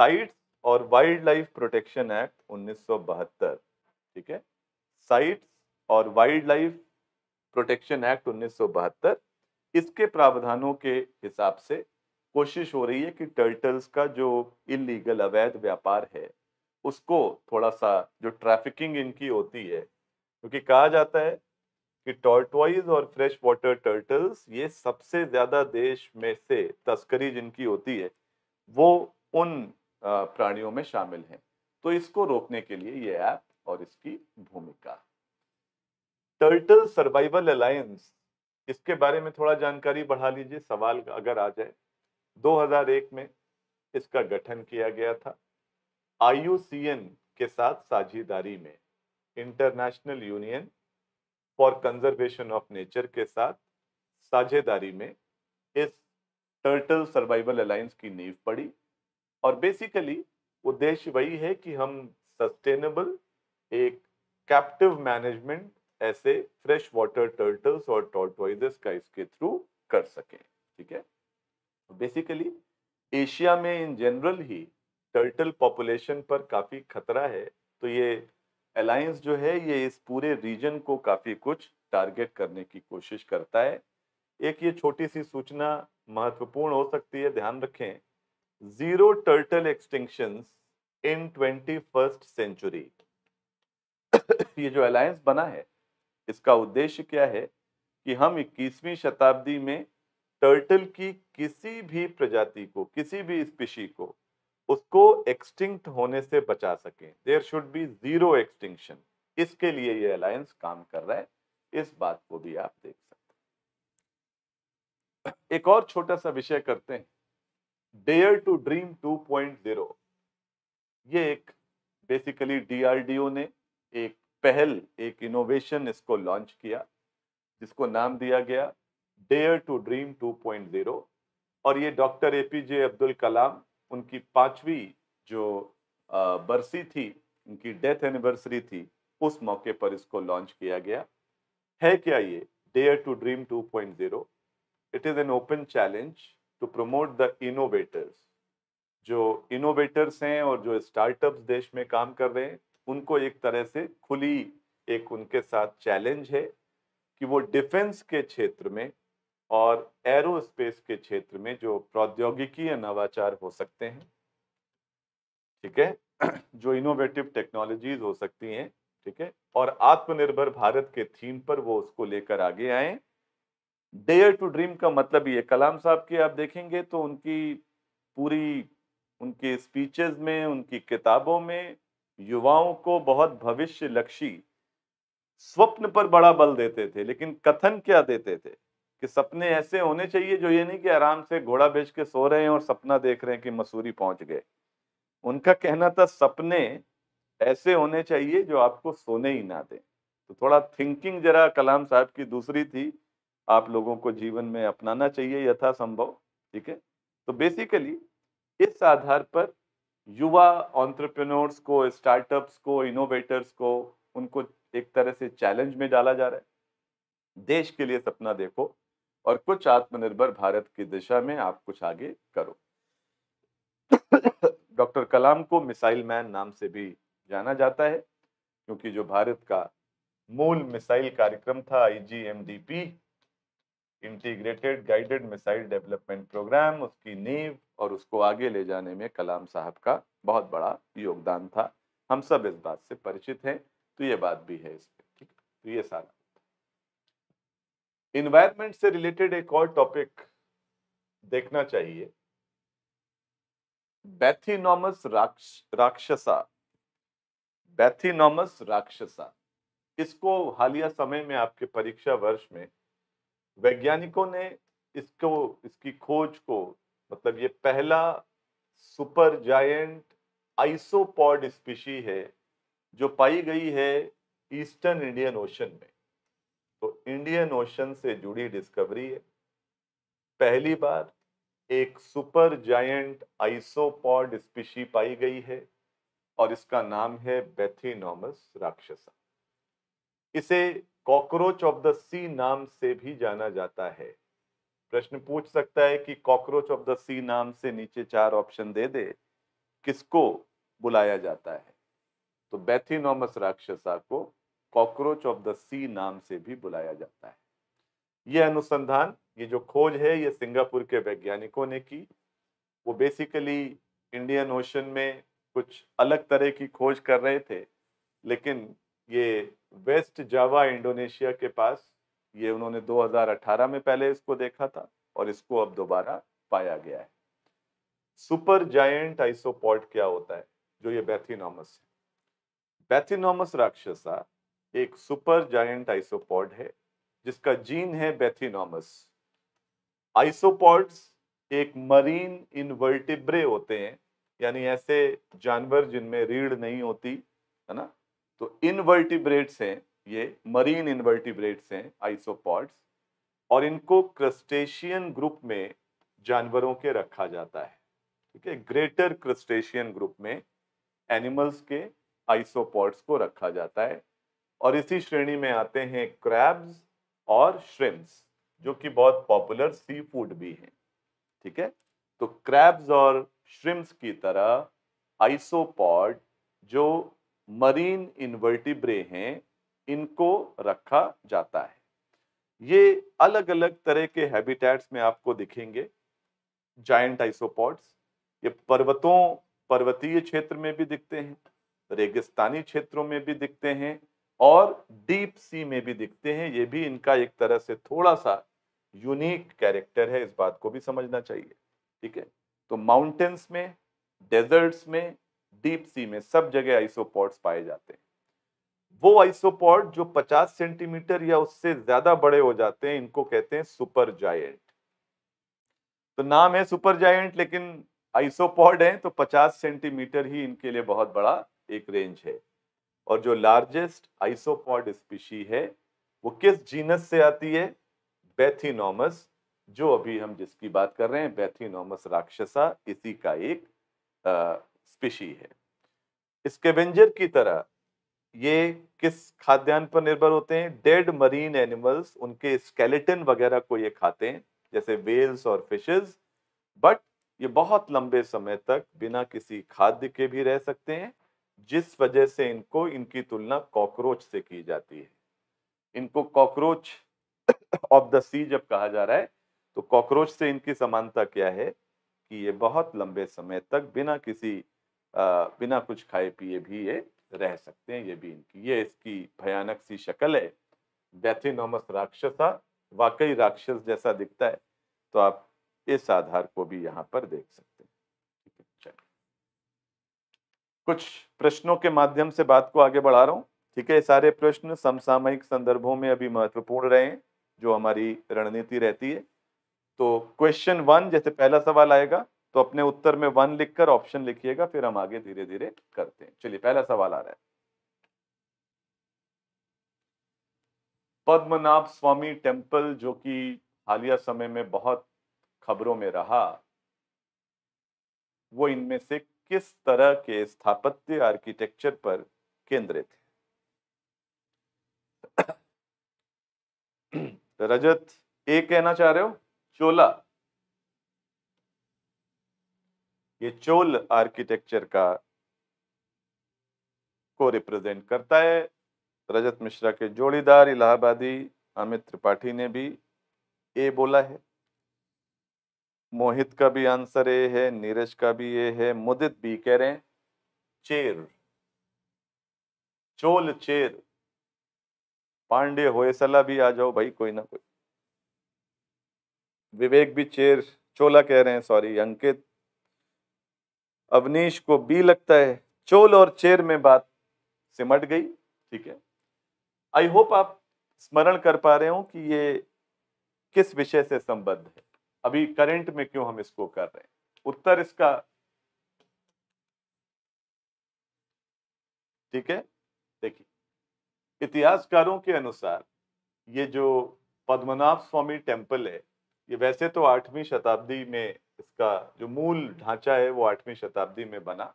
CITES और वाइल्ड लाइफ प्रोटेक्शन एक्ट उन्नीस ठीक है साइट्स और वाइल्ड लाइफ प्रोटेक्शन एक्ट उन्नीस इसके प्रावधानों के हिसाब से कोशिश हो रही है कि टर्टल्स का जो इलीगल अवैध व्यापार है उसको थोड़ा सा जो ट्रैफिकिंग इनकी होती है क्योंकि कहा जाता है कि टॉर्टवाइज और फ्रेश वाटर टर्टल्स ये सबसे ज़्यादा देश में से तस्करी जिनकी होती है वो उन प्राणियों में शामिल हैं तो इसको रोकने के लिए ये ऐप और इसकी भूमिका टर्टल सर्वाइवल अलायंस इसके बारे में थोड़ा जानकारी बढ़ा लीजिए सवाल अगर आ जाए 2001 में इसका गठन किया गया था आईयूसीएन के साथ साझेदारी में international union for conservation of nature के साथ साझेदारी में इस टर्टल सर्वाइवल अलायंस की नींव पड़ी और बेसिकली उद्देश्य वही है कि हम सस्टेनेबल एक कैप्टिव मैनेजमेंट ऐसे फ्रेश वाटर टर्टल्स और टॉर्टोइजेस का इसके थ्रू कर सकें ठीक है बेसिकली एशिया में इन जनरल ही टर्टल पॉपुलेशन पर काफ़ी खतरा है तो ये अलायंस जो है ये इस पूरे रीजन को काफ़ी कुछ टारगेट करने की कोशिश करता है एक ये छोटी सी सूचना महत्वपूर्ण हो सकती है ध्यान रखें zero turtle extinctions in 21st century. ये जो अलायंस बना है इसका उद्देश्य क्या है कि हम 21वीं शताब्दी में टर्टल की किसी भी प्रजाति को किसी भी स्पीशी को उसको एक्सटिंक्ट होने से बचा सकें there should be zero extinction इसके लिए ये अलायंस काम कर रहा है इस बात को भी आप देख सकते हैं एक और छोटा सा विषय करते हैं डेयर टू ड्रीम 2.0 ये एक बेसिकली डीआरडीओ ने एक पहल एक इनोवेशन इसको लॉन्च किया जिसको नाम दिया गया डेयर टू ड्रीम 2.0 और ये doctor A P J Abdul Kalam उनकी पांचवी जो बरसी थी उनकी डेथ एनिवर्सरी थी उस मौके पर इसको लॉन्च किया गया है क्या ये dare to dream 2.0 it is an open challenge to promote the innovators जो इनोवेटर्स हैं और जो स्टार्टअप्स देश में काम कर रहे हैं उनको एक तरह से खुली एक उनके साथ चैलेंज है कि वो डिफेंस के क्षेत्र में और एरोस्पेस के क्षेत्र में जो प्रौद्योगिकी नवाचार हो सकते हैं ठीक है जो इनोवेटिव टेक्नोलॉजीज हो सकती हैं ठीक है और आत्मनिर्भर भारत के थीम पर वो उसको लेकर आगे आए डेयर टू ड्रीम का मतलब ये कलाम साहब की आप देखेंगे तो उनकी पूरी उनके स्पीचेस में उनकी किताबों में युवाओं को बहुत भविष्य लक्षी स्वप्न पर बड़ा बल देते थे लेकिन कथन क्या देते थे कि सपने ऐसे होने चाहिए जो ये नहीं कि आराम से घोड़ा बेच के सो रहे हैं और सपना देख रहे हैं कि मसूरी पहुंच गए उनका कहना था सपने ऐसे होने चाहिए जो आपको सोने ही ना दें तो थोड़ा थिंकिंग जरा कलाम साहब की दूसरी थी आप लोगों को जीवन में अपनाना चाहिए यथासंभव ठीक है तो बेसिकली इस आधार पर युवा ऑन्ट्रप्रनोर्स को स्टार्टअप्स को इनोवेटर्स को उनको एक तरह से चैलेंज में डाला जा रहा है देश के लिए सपना देखो और कुछ आत्मनिर्भर भारत की दिशा में आप कुछ आगे करो डॉक्टर कलाम को मिसाइल मैन नाम से भी जाना जाता है क्योंकि जो भारत का मूल मिसाइल कार्यक्रम था I integrated guided missile development programme उसकी नींव और उसको आगे ले जाने में कलाम साहब का बहुत बड़ा योगदान था हम सब इस बात से परिचित हैं तो ये बात भी है इसमें ठीक तो ये सारा इन्वायरमेंट से रिलेटेड एक और टॉपिक देखना चाहिए बैथिनॉमस राक्ष, राक्षसा बैथिनॉमस राक्षसा इसको हालिया समय में आपके परीक्षा वर्ष में वैज्ञानिकों ने इसको इसकी खोज को मतलब ये पहला सुपर जायंट आइसोपॉड स्पीशी है जो पाई गई है ईस्टर्न इंडियन ओशन में तो इंडियन ओशन से जुड़ी डिस्कवरी है पहली बार एक सुपर जायंट आइसोपॉड स्पीशी पाई गई है और इसका नाम है बेथिनॉमस राक्षसा इसे कॉकरोच ऑफ द सी नाम से भी जाना जाता है प्रश्न पूछ सकता है कि कॉकरोच ऑफ द सी नाम से नीचे चार ऑप्शन दे दे किसको बुलाया जाता है तो बैथिनोमस राक्षसा को कॉकरोच ऑफ द सी नाम से भी बुलाया जाता है यह अनुसंधान ये जो खोज है ये सिंगापुर के वैज्ञानिकों ने की वो बेसिकली इंडियन ओशन में कुछ अलग तरह की खोज कर रहे थे लेकिन ये वेस्ट जावा इंडोनेशिया के पास ये उन्होंने 2018 में पहले इसको देखा था और इसको अब दोबारा पाया गया है सुपर जायंट आइसोपॉड क्या होता है जो ये बैथिनॉमस है बैथिनॉमस राक्षसा एक सुपर जायंट आइसोपॉड है जिसका जीन है बैथिनॉमस आइसोपॉड्स एक मरीन इनवर्टिब्रे होते हैं यानी ऐसे जानवर जिनमें रीढ़ नहीं होती है ना तो इनवर्टिब्रेट्स हैं ये मरीन इनवर्टिब्रेट्स हैं आइसोपॉड्स और इनको क्रस्टेशियन ग्रुप में जानवरों के रखा जाता है ठीक है ग्रेटर क्रस्टेशियन ग्रुप में एनिमल्स के आइसोपॉड्स को रखा जाता है और इसी श्रेणी में आते हैं क्रैब्स और श्रिम्स जो कि बहुत पॉपुलर सी फूड भी हैं ठीक है तो क्रैब्स और श्रिम्स की तरह आइसोपॉड जो मरीन इन्वर्टिब्रे हैं इनको रखा जाता है ये अलग अलग तरह के हैबिटेट्स में आपको दिखेंगे जाइंट आइसोपॉड्स ये पर्वतों पर्वतीय क्षेत्र में भी दिखते हैं रेगिस्तानी क्षेत्रों में भी दिखते हैं और डीप सी में भी दिखते हैं ये भी इनका एक तरह से थोड़ा सा यूनिक कैरेक्टर है इस बात को भी समझना चाहिए ठीक है तो माउंटेन्स में डेजर्ट्स में डीप सी में सब जगह आइसोपॉड्स पाए जाते हैं वो आइसोपॉड जो 50 सेंटीमीटर या उससे ज्यादा बड़े हो जाते हैं इनको कहते हैं सुपर जायंट तो नाम है सुपर जायंट लेकिन आइसोपॉड हैं तो 50 सेंटीमीटर ही इनके लिए बहुत बड़ा एक रेंज है और जो लार्जेस्ट आइसोपॉड स्पीशी है वो किस जीनस से आती है बैथिनोमस जो अभी हम जिसकी बात कर रहे हैं बैथिनोमस राक्षसा इसी का एक स्पीशी है स्केवेंजर की तरह ये किस खाद्यान्न पर निर्भर होते हैं डेड मरीन एनिमल्स उनके स्केलेटन वगैरह को ये खाते हैं जैसे वेल्स और फिशेस बट ये बहुत लंबे समय तक बिना किसी खाद्य के भी रह सकते हैं जिस वजह से इनको इनकी तुलना कॉकरोच से की जाती है इनको कॉकरोच ऑफ द सी जब कहा जा रहा है तो कॉकरोच से इनकी समानता क्या है कि ये बहुत लंबे समय तक बिना किसी बिना कुछ खाए पिए भी ये रह सकते हैं ये भी इनकी ये इसकी भयानक सी शक्ल है व्यथिनोमस राक्षसा वाकई राक्षस जैसा दिखता है तो आप इस आधार को भी यहाँ पर देख सकते हैं कुछ प्रश्नों के माध्यम से बात को आगे बढ़ा रहा हूँ ठीक है सारे प्रश्न समसामयिक संदर्भों में अभी महत्वपूर्ण रहे जो हमारी रणनीति रहती है तो क्वेश्चन वन जैसे पहला सवाल आएगा तो अपने उत्तर में वन लिखकर ऑप्शन लिखिएगा फिर हम आगे धीरे धीरे करते हैं चलिए पहला सवाल आ रहा है पद्मनाभ स्वामी टेम्पल जो कि हालिया समय में बहुत खबरों में रहा वो इनमें से किस तरह के स्थापत्य आर्किटेक्चर पर केंद्रित है तो रजत ए कहना चाह रहे हो चोला ये चोल आर्किटेक्चर का को रिप्रेजेंट करता है रजत मिश्रा के जोड़ीदार इलाहाबादी अमित त्रिपाठी ने भी ए बोला है मोहित का भी आंसर ए है नीरज का भी ए है मुदित बी कह रहे हैं चेर चोल चेर पांडे होयसला भी आ जाओ भाई कोई ना कोई विवेक भी चेर चोला कह रहे हैं सॉरी अंकित अवनीश को बी लगता है चोल और चेर में बात सिमट गई ठीक है आई होप आप स्मरण कर पा रहे हो कि ये किस विषय से संबद्ध है अभी करंट में क्यों हम इसको कर रहे हैं उत्तर इसका ठीक है देखिए इतिहासकारों के अनुसार ये जो पद्मनाभ स्वामी टेम्पल है ये वैसे तो आठवीं शताब्दी में इसका जो मूल ढांचा है वो आठवीं शताब्दी में बना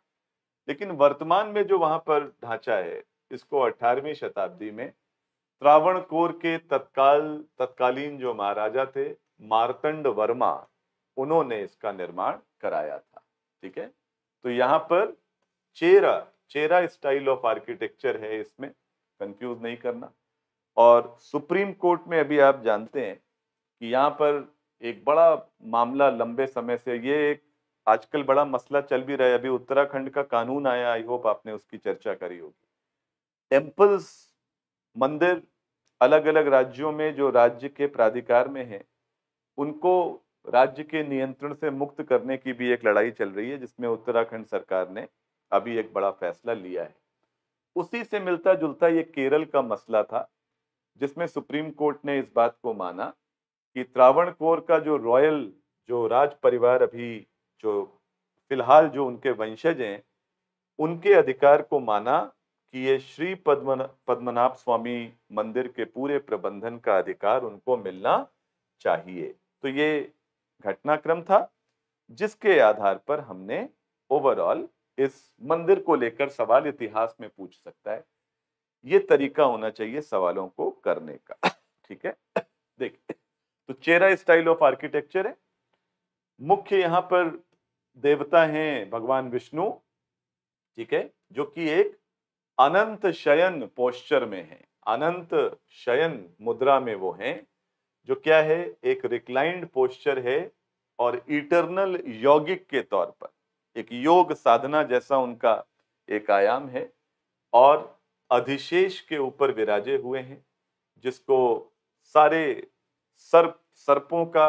लेकिन वर्तमान में जो वहाँ पर ढांचा है इसको अठारहवीं शताब्दी में त्रावण कोर के तत्काल तत्कालीन जो महाराजा थे मारतंड वर्मा उन्होंने इसका निर्माण कराया था ठीक है तो यहाँ पर Chera Chera style of architecture है इसमें कंफ्यूज नहीं करना और सुप्रीम कोर्ट में अभी आप जानते हैं कि यहाँ पर एक बड़ा मामला लंबे समय से ये एक आजकल बड़ा मसला चल भी रहा है अभी उत्तराखंड का कानून आया आई होप आपने उसकी चर्चा करी होगी टेम्पल्स मंदिर अलग अलग राज्यों में जो राज्य के प्राधिकार में हैं उनको राज्य के नियंत्रण से मुक्त करने की भी एक लड़ाई चल रही है जिसमें उत्तराखंड सरकार ने अभी एक बड़ा फैसला लिया है उसी से मिलता जुलता ये केरल का मसला था जिसमें सुप्रीम कोर्ट ने इस बात को माना कि कोर का जो रॉयल जो राज परिवार अभी जो फिलहाल जो उनके वंशज हैं उनके अधिकार को माना कि ये श्री पद्म पद्मनाभ स्वामी मंदिर के पूरे प्रबंधन का अधिकार उनको मिलना चाहिए तो ये घटनाक्रम था जिसके आधार पर हमने ओवरऑल इस मंदिर को लेकर सवाल इतिहास में पूछ सकता है ये तरीका होना चाहिए सवालों को करने का ठीक है देखिए तो चेरा स्टाइल ऑफ आर्किटेक्चर है मुख्य यहाँ पर देवता हैं भगवान विष्णु ठीक है जो कि एक अनंत शयन पोस्चर में है अनंत शयन मुद्रा में वो हैं जो क्या है एक रिक्लाइंड पोस्चर है और इटरनल यौगिक के तौर पर एक योग साधना जैसा उनका एक आयाम है और अधिशेष के ऊपर विराजे हुए हैं जिसको सारे सर्प सर्पों का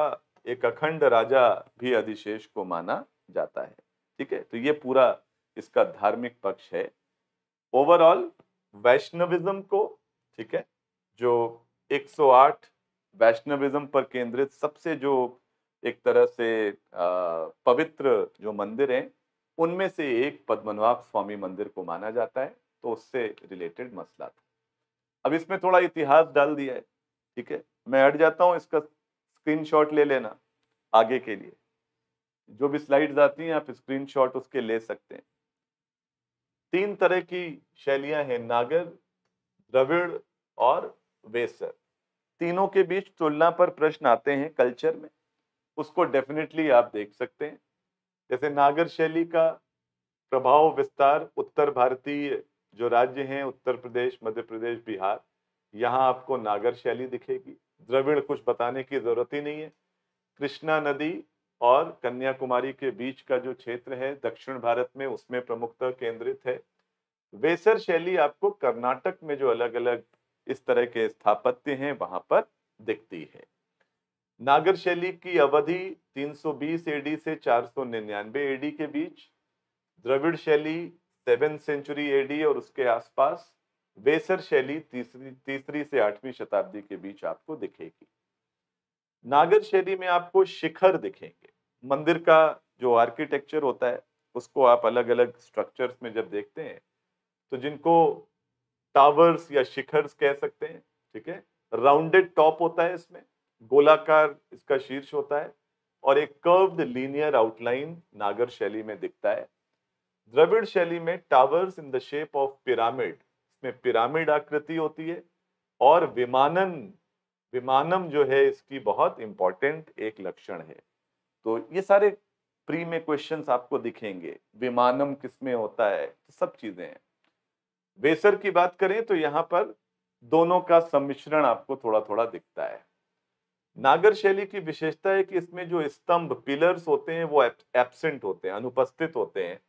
एक अखंड राजा भी अधिशेष को माना जाता है ठीक है तो ये पूरा इसका धार्मिक पक्ष है ओवरऑल वैष्णविज्म को ठीक है जो 108 वैष्णविज्म पर केंद्रित सबसे जो एक तरह से पवित्र जो मंदिर हैं उनमें से एक पद्मनाभ स्वामी मंदिर को माना जाता है तो उससे रिलेटेड मसला था अब इसमें थोड़ा इतिहास डाल दिया है ठीक है मैं हट जाता हूँ इसका स्क्रीन ले लेना आगे के लिए जो भी स्लाइड्स आती हैं आप स्क्रीनशॉट उसके ले सकते हैं तीन तरह की शैलियां हैं नागर द्रविड़ और वेसर तीनों के बीच तुलना पर प्रश्न आते हैं कल्चर में उसको डेफिनेटली आप देख सकते हैं जैसे नागर शैली का प्रभाव विस्तार उत्तर भारतीय जो राज्य हैं उत्तर प्रदेश मध्य प्रदेश बिहार यहाँ आपको नागर शैली दिखेगी द्रविड़ कुछ बताने की जरूरत ही नहीं है कृष्णा नदी और कन्याकुमारी के बीच का जो क्षेत्र है दक्षिण भारत में उसमें प्रमुखता केंद्रित है वेसर शैली आपको कर्नाटक में जो अलग अलग इस तरह के स्थापत्य हैं वहां पर दिखती है नागर शैली की अवधि 320 एडी से 499 एडी के बीच द्रविड़ शैली सेवन सेंचुरी एडी और उसके आसपास बेसर शैली तीसरी तीसरी से आठवीं शताब्दी के बीच आपको दिखेगी नागर शैली में आपको शिखर दिखेंगे मंदिर का जो आर्किटेक्चर होता है उसको आप अलग अलग स्ट्रक्चर्स में जब देखते हैं तो जिनको टावर्स या शिखर्स कह सकते हैं ठीक है राउंडेड टॉप होता है इसमें गोलाकार इसका शीर्ष होता है और एक कर्व्ड लीनियर आउटलाइन नागर शैली में दिखता है द्रविड़ शैली में towers in the shape of pyramid इसमें पिरामिड आकृति होती है और विमानन विमानम जो है इसकी बहुत इंपॉर्टेंट एक लक्षण है तो ये सारे प्री में क्वेश्चन आपको दिखेंगे विमानम किसमें होता है तो सब चीजें हैं वेसर की बात करें तो यहाँ पर दोनों का सम्मिश्रण आपको थोड़ा थोड़ा दिखता है नागर शैली की विशेषता है कि इसमें जो स्तंभ पिलर्स होते हैं वो एबसेंट होते हैं अनुपस्थित होते हैं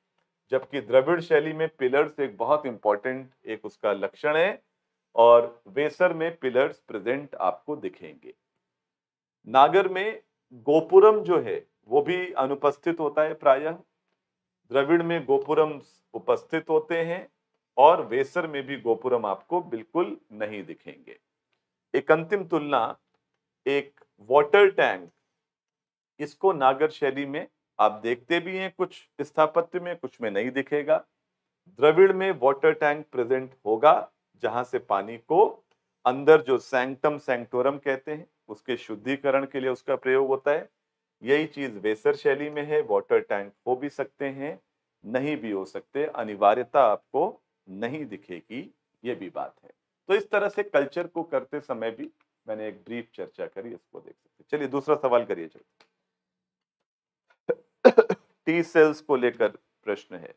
जबकि द्रविड़ शैली में पिलर्स एक बहुत इंपॉर्टेंट एक उसका लक्षण है और वेसर में पिलर्स प्रेजेंट आपको दिखेंगे नागर में गोपुरम जो है वो भी अनुपस्थित होता है प्रायः द्रविड़ में गोपुरम उपस्थित होते हैं और वेसर में भी गोपुरम आपको बिल्कुल नहीं दिखेंगे एक अंतिम तुलना एक वाटर टैंक इसको नागर शैली में आप देखते भी हैं कुछ स्थापत्य में कुछ में नहीं दिखेगा द्रविड़ में वाटर टैंक प्रेजेंट होगा जहां से पानी को अंदर जो सैंक्टम सैंक्टोरम कहते हैं उसके शुद्धिकरण के लिए उसका प्रयोग होता है यही चीज वेसर शैली में है वाटर टैंक हो भी सकते हैं नहीं भी हो सकते अनिवार्यता आपको नहीं दिखेगी ये भी बात है तो इस तरह से कल्चर को करते समय भी मैंने एक ब्रीफ चर्चा करी इसको देख सकते चलिए दूसरा सवाल करिए चलिए टी सेल्स को लेकर प्रश्न है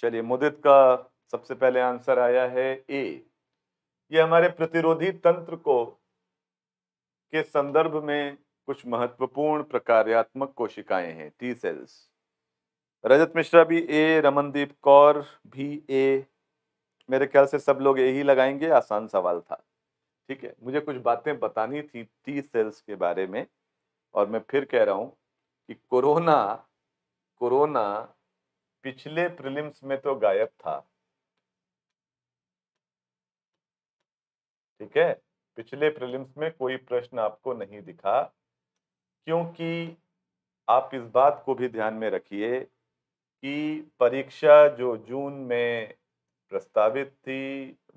चलिए मुदित का सबसे पहले आंसर आया है ए ये हमारे प्रतिरोधी तंत्र को के संदर्भ में कुछ महत्वपूर्ण प्रकार्यात्मक कोशिकाएं हैं टी सेल्स रजत मिश्रा भी ए रमनदीप कौर भी ए मेरे ख्याल से सब लोग यही लगाएंगे आसान सवाल था ठीक है मुझे कुछ बातें बतानी थी टी सेल्स के बारे में और मैं फिर कह रहा हूँ कि कोरोना कोरोना पिछले प्रिलिम्स में तो गायब था ठीक है पिछले प्रिलिम्स में कोई प्रश्न आपको नहीं दिखा क्योंकि आप इस बात को भी ध्यान में रखिए कि परीक्षा जो जून में प्रस्तावित थी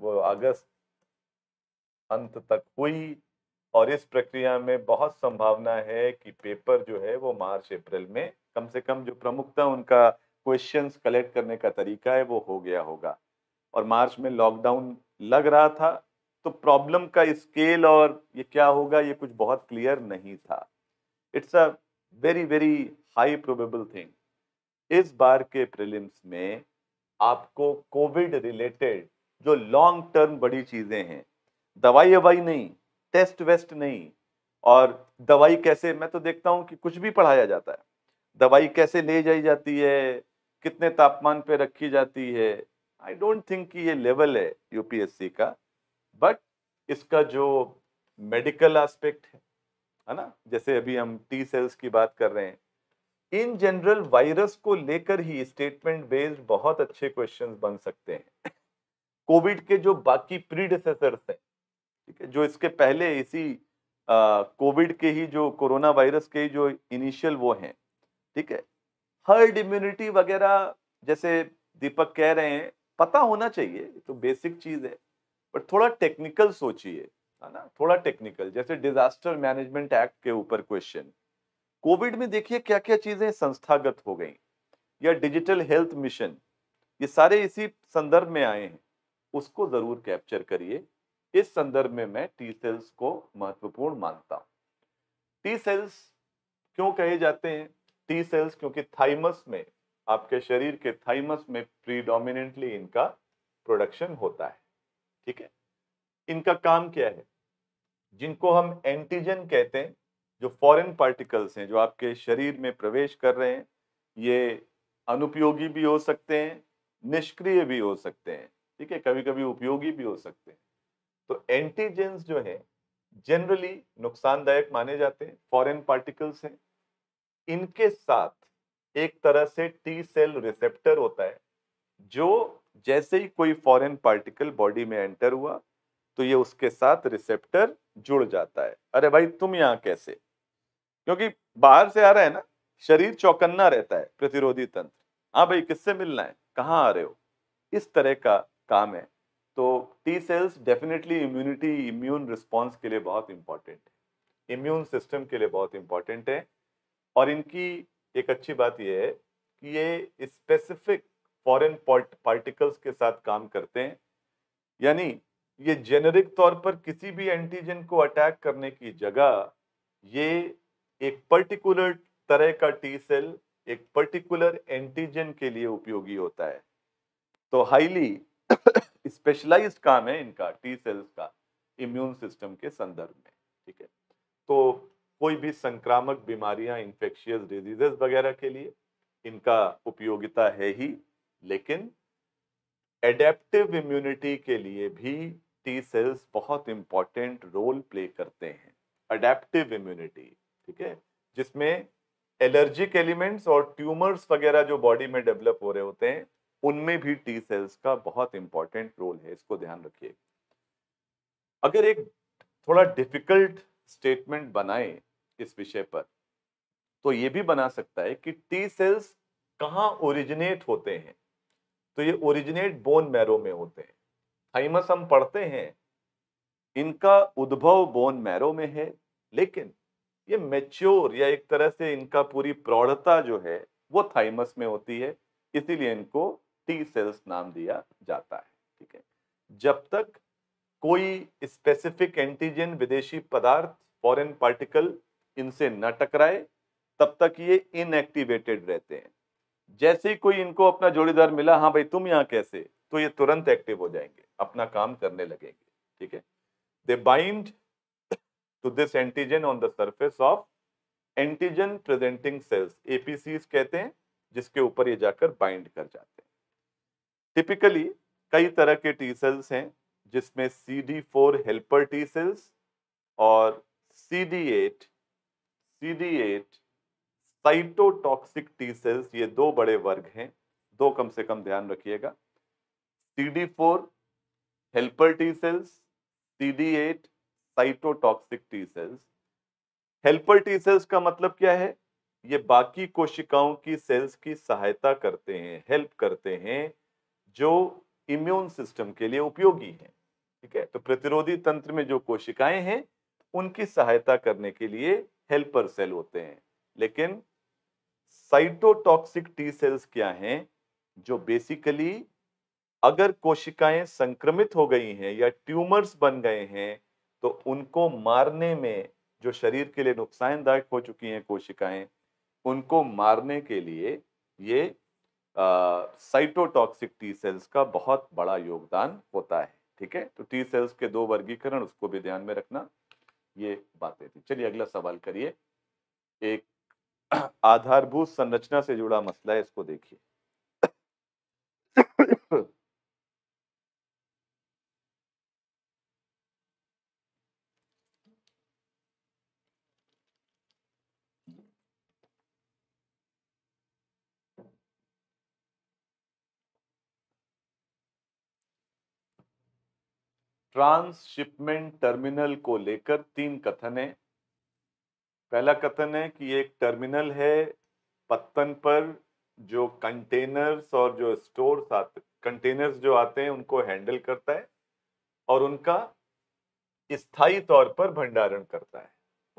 वो अगस्त अंत तक हुई और इस प्रक्रिया में बहुत संभावना है कि पेपर जो है वो मार्च अप्रैल में कम से कम जो प्रमुखता उनका क्वेश्चंस कलेक्ट करने का तरीका है वो हो गया होगा और मार्च में लॉकडाउन लग रहा था तो प्रॉब्लम का स्केल और ये क्या होगा ये कुछ बहुत क्लियर नहीं था it's a very very high probable thing इस बार के प्रिलिम्स में आपको कोविड रिलेटेड जो लॉन्ग टर्म बड़ी चीज़ें हैं दवाई अवाई नहीं टेस्ट वेस्ट नहीं और दवाई कैसे मैं तो देखता हूँ कि कुछ भी पढ़ाया जाता है दवाई कैसे ले जाई जाती है कितने तापमान पे रखी जाती है आई डोंट थिंक कि ये लेवल है यूपीएससी का बट इसका जो मेडिकल एस्पेक्ट है है ना जैसे अभी हम टी सेल्स की बात कर रहे हैं इन जनरल वायरस को लेकर ही स्टेटमेंट बेस्ड बहुत अच्छे क्वेश्चंस बन सकते हैं कोविड के जो बाकी प्रीडिसेसर्स हैं ठीक है जो इसके पहले इसी कोविड के ही जो कोरोना वायरस के ही जो इनिशियल वो हैं ठीक है हर्ड इम्यूनिटी वगैरह जैसे दीपक कह रहे हैं पता होना चाहिए तो बेसिक चीज़ है पर थोड़ा टेक्निकल सोचिए है ना थोड़ा टेक्निकल जैसे डिजास्टर मैनेजमेंट एक्ट के ऊपर क्वेश्चन कोविड में देखिए क्या क्या चीजें संस्थागत हो गई या डिजिटल हेल्थ मिशन ये सारे इसी संदर्भ में आए हैं उसको जरूर कैप्चर करिए इस संदर्भ में मैं टी सेल्स को महत्वपूर्ण मानता हूँ टी सेल्स क्यों कहे जाते हैं टी सेल्स क्योंकि थाइमस में आपके शरीर के थाइमस में प्रीडोमिनेंटली इनका प्रोडक्शन होता है ठीक है इनका काम क्या है जिनको हम एंटीजन कहते हैं जो फॉरेन पार्टिकल्स हैं जो आपके शरीर में प्रवेश कर रहे हैं ये अनुपयोगी भी हो सकते हैं निष्क्रिय भी हो सकते हैं ठीक है कभी कभी उपयोगी भी हो सकते हैं तो एंटीजेंस जो है जनरली नुकसानदायक माने जाते हैं फॉरेन पार्टिकल्स हैं इनके साथ एक तरह से टी सेल रिसेप्टर होता है जो जैसे ही कोई फॉरेन पार्टिकल बॉडी में एंटर हुआ तो ये उसके साथ रिसेप्टर जुड़ जाता है अरे भाई तुम यहाँ कैसे क्योंकि बाहर से आ रहा है ना शरीर चौकन्ना रहता है प्रतिरोधी तंत्र हाँ भाई किससे मिलना है कहाँ आ रहे हो इस तरह का काम है तो T cells definitely immunity immune response के लिए बहुत इंपॉर्टेंट है इम्यून सिस्टम के लिए बहुत इंपॉर्टेंट है और इनकी एक अच्छी बात यह है कि ये स्पेसिफिक फॉरेन पार्टिकल्स के साथ काम करते हैं यानी ये जेनरिक तौर पर किसी भी एंटीजन को अटैक करने की जगह ये एक पर्टिकुलर तरह का टी सेल एक पर्टिकुलर एंटीजन के लिए उपयोगी होता है तो हाईली स्पेशलाइज्ड काम है इनका टी सेल्स का इम्यून सिस्टम के संदर्भ में ठीक है तो कोई भी संक्रामक बीमारियां इंफेक्शियस डिजीजेस वगैरह के लिए इनका उपयोगिता है ही लेकिन एडेप्टिव इम्यूनिटी के लिए भी टी सेल्स बहुत इंपॉर्टेंट रोल प्ले करते हैं अडेप्टिव इम्यूनिटी ठीक है जिसमें एलर्जिक एलिमेंट्स और ट्यूमर्स वगैरह जो बॉडी में डेवलप हो रहे होते हैं उनमें भी टी सेल्स का बहुत इंपॉर्टेंट रोल है इसको ध्यान रखिए अगर एक थोड़ा डिफिकल्ट स्टेटमेंट बनाए इस विषय पर तो ये भी बना सकता है कि टी सेल्स कहाँ ओरिजिनेट होते हैं तो ये ओरिजिनेट बोन मैरो में होते हैं थाइमस हम पढ़ते हैं इनका उद्भव बोन मैरो में है लेकिन ये मेच्योर या एक तरह से इनका पूरी प्रौढ़ता जो है वो थाइमस में होती है इसीलिए इनको टी सेल्स नाम दिया जाता है ठीक है जब तक कोई स्पेसिफिक एंटीजन विदेशी पदार्थ फॉरेन पार्टिकल इनसे न टकराए तब तक ये इनएक्टिवेटेड रहते हैं जैसे ही कोई इनको अपना जोड़ीदार मिला हाँ भाई तुम यहाँ कैसे तो ये तुरंत एक्टिव हो जाएंगे अपना काम करने लगेंगे ठीक है they bind to this antigen on the surface of antigen presenting cells APC कहते हैं जिसके ऊपर ये जाकर बाइंड कर जाते हैं टिपिकली कई तरह के टी सेल्स हैं जिसमें C D four helper T cells और C D eight C D eight cytotoxic T cells ये दो बड़े वर्ग हैं दो कम से कम ध्यान रखिएगा C D four helper T cells C D eight cytotoxic T cells helper T cells का मतलब क्या है ये बाकी कोशिकाओं की सेल्स की सहायता करते हैं हेल्प करते हैं जो इम्यून सिस्टम के लिए उपयोगी हैं ठीक है तो प्रतिरोधी तंत्र में जो कोशिकाएं हैं उनकी सहायता करने के लिए हेल्पर सेल होते हैं लेकिन साइटोटॉक्सिक टी सेल्स क्या हैं जो बेसिकली अगर कोशिकाएं संक्रमित हो गई हैं या ट्यूमर्स बन गए हैं तो उनको मारने में जो शरीर के लिए नुकसानदायक हो चुकी हैं कोशिकाएं उनको मारने के लिए ये साइटोटॉक्सिक टी सेल्स का बहुत बड़ा योगदान होता है ठीक है तो टी सेल्स के दो वर्गीकरण उसको भी ध्यान में रखना ये बातें थी चलिए अगला सवाल करिए एक आधारभूत संरचना से जुड़ा मसला है इसको देखिए ट्रांसशिपमेंट टर्मिनल को लेकर तीन कथन है पहला कथन है कि एक टर्मिनल है पत्तन पर जो कंटेनर्स और जो स्टोर आते कंटेनर्स जो आते हैं उनको हैंडल करता है और उनका स्थायी तौर पर भंडारण करता है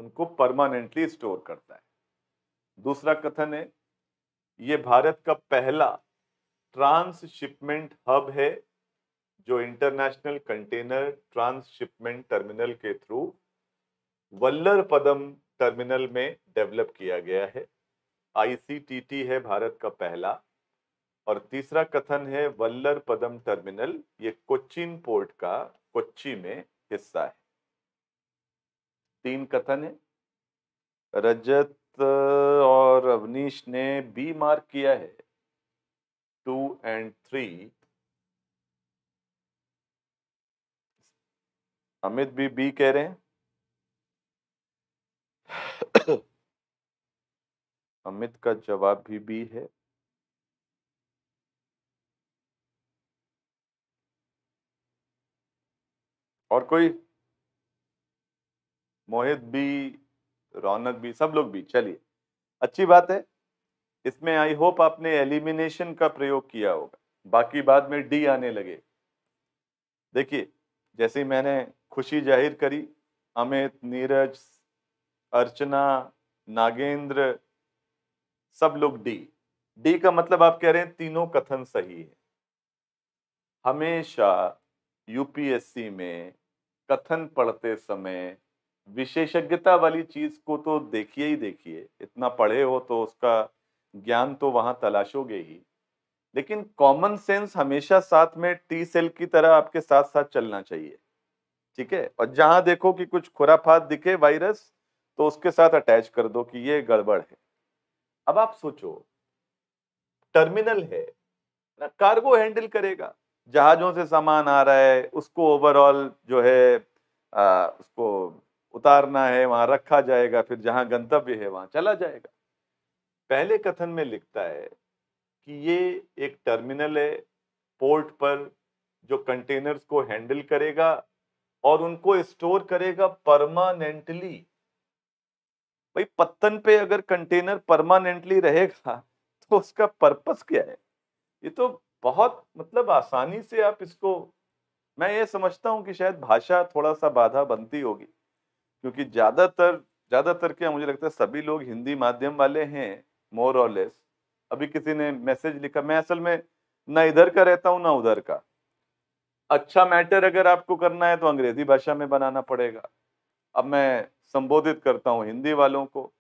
उनको परमानेंटली स्टोर करता है दूसरा कथन है ये भारत का पहला ट्रांसशिपमेंट हब है जो इंटरनेशनल कंटेनर ट्रांसशिपमेंट टर्मिनल के थ्रू वल्लर पदम टर्मिनल में डेवलप किया गया है आईसीटीटी है भारत का पहला और तीसरा कथन है वल्लर पदम टर्मिनल ये कोचिन पोर्ट का कोच्ची में हिस्सा है तीन कथन है रजत और अवनीश ने बी मार्क किया है टू एंड थ्री अमित भी बी कह रहे हैं अमित का जवाब भी बी है और कोई मोहित भी रौनक भी सब लोग भी चलिए अच्छी बात है इसमें आई होप आपने एलिमिनेशन का प्रयोग किया होगा बाकी बाद में डी आने लगे देखिए जैसे मैंने खुशी जाहिर करी अमित नीरज अर्चना नागेंद्र सब लोग डी डी का मतलब आप कह रहे हैं तीनों कथन सही है हमेशा यूपीएससी में कथन पढ़ते समय विशेषज्ञता वाली चीज को तो देखिए ही देखिए इतना पढ़े हो तो उसका ज्ञान तो वहां तलाशोगे ही लेकिन कॉमन सेंस हमेशा साथ में टी सेल की तरह आपके साथ साथ चलना चाहिए ठीक है और जहां देखो कि कुछ खुराफात दिखे वायरस तो उसके साथ अटैच कर दो कि ये गड़बड़ है अब आप सोचो टर्मिनल है ना कार्गो हैंडल करेगा जहाजों से सामान आ रहा है उसको ओवरऑल जो है आ, उसको उतारना है वहां रखा जाएगा फिर जहां गंतव्य है वहां चला जाएगा पहले कथन में लिखता है कि ये एक टर्मिनल है पोर्ट पर जो कंटेनर्स को हैंडल करेगा और उनको स्टोर करेगा परमानेंटली भाई पत्तन पे अगर कंटेनर परमानेंटली रहेगा तो उसका पर्पस क्या है ये तो बहुत मतलब आसानी से आप इसको मैं ये समझता हूँ कि शायद भाषा थोड़ा सा बाधा बनती होगी क्योंकि ज़्यादातर ज़्यादातर क्या मुझे लगता है सभी लोग हिंदी माध्यम वाले हैं मोर और लेस अभी किसी ने मैसेज लिखा मैं असल में ना इधर का रहता हूँ ना उधर का अच्छा मैटर अगर आपको करना है तो अंग्रेजी भाषा में बनाना पड़ेगा अब मैं संबोधित करता हूँ हिंदी वालों को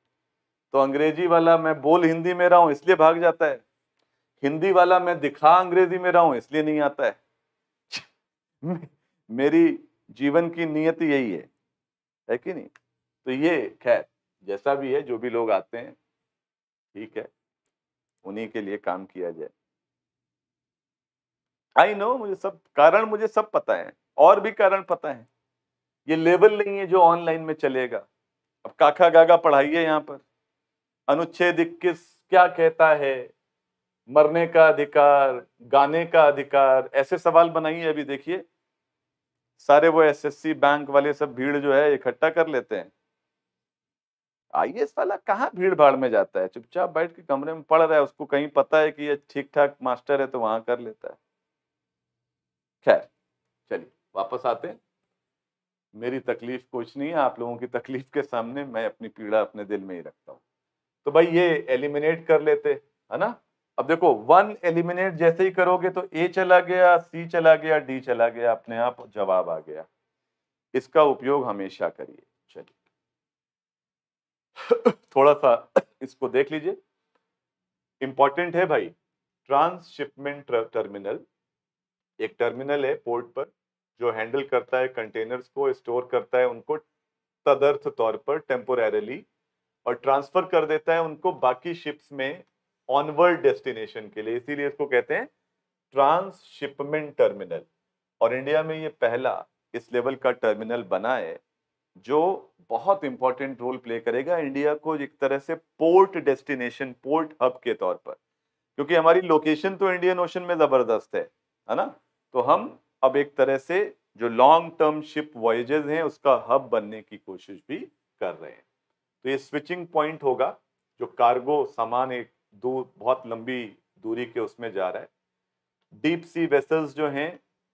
तो अंग्रेजी वाला मैं बोल हिंदी में रहा हूँ इसलिए भाग जाता है हिंदी वाला मैं दिखा अंग्रेजी में रहा हूँ इसलिए नहीं आता है मेरी जीवन की नियत यही है है कि नहीं तो ये खैर जैसा भी है जो भी लोग आते हैं ठीक है उन्हीं के लिए काम किया जाए आई नो मुझे सब कारण मुझे सब पता है और भी कारण पता है ये लेवल नहीं है जो ऑनलाइन में चलेगा अब काका गागा पढ़ाइए यहाँ पर अनुच्छेद इक्कीस क्या कहता है मरने का अधिकार गाने का अधिकार ऐसे सवाल बनाइए अभी देखिए सारे वो एसएससी बैंक वाले सब भीड़ जो है इकट्ठा कर लेते हैं आइए वाला कहाँ भीड़ भाड़ में जाता है चुपचाप बैठ के कमरे में पढ़ रहा है उसको कहीं पता है कि ये ठीक ठाक मास्टर है तो वहां कर लेता है खैर चलिए वापस आते हैं मेरी तकलीफ कुछ नहीं है आप लोगों की तकलीफ के सामने मैं अपनी पीड़ा अपने दिल में ही रखता हूँ तो भाई ये एलिमिनेट कर लेते है ना अब देखो वन एलिमिनेट जैसे ही करोगे तो ए चला गया सी चला गया डी चला गया अपने आप जवाब आ गया इसका उपयोग हमेशा करिए चलिए थोड़ा सा इसको देख लीजिए इंपॉर्टेंट है भाई ट्रांसशिपमेंट टर्मिनल एक टर्मिनल है पोर्ट पर जो हैंडल करता है कंटेनर्स को स्टोर करता है उनको तदर्थ तौर पर टेम्पोरली और ट्रांसफर कर देता है उनको बाकी शिप्स में ऑनवर्ड डेस्टिनेशन के लिए इसीलिए इसको कहते हैं ट्रांसशिपमेंट टर्मिनल और इंडिया में ये पहला इस लेवल का टर्मिनल बना है जो बहुत इंपॉर्टेंट रोल प्ले करेगा इंडिया को एक तरह से पोर्ट डेस्टिनेशन पोर्ट हब के तौर पर क्योंकि हमारी लोकेशन तो इंडियन ओशन में ज़बरदस्त है है ना तो हम अब एक तरह से जो लॉन्ग टर्म शिप वॉयजेज हैं उसका हब बनने की कोशिश भी कर रहे हैं तो ये स्विचिंग पॉइंट होगा जो कार्गो सामान एक दूर बहुत लंबी दूरी के उसमें जा रहा है डीप सी वेसल्स जो हैं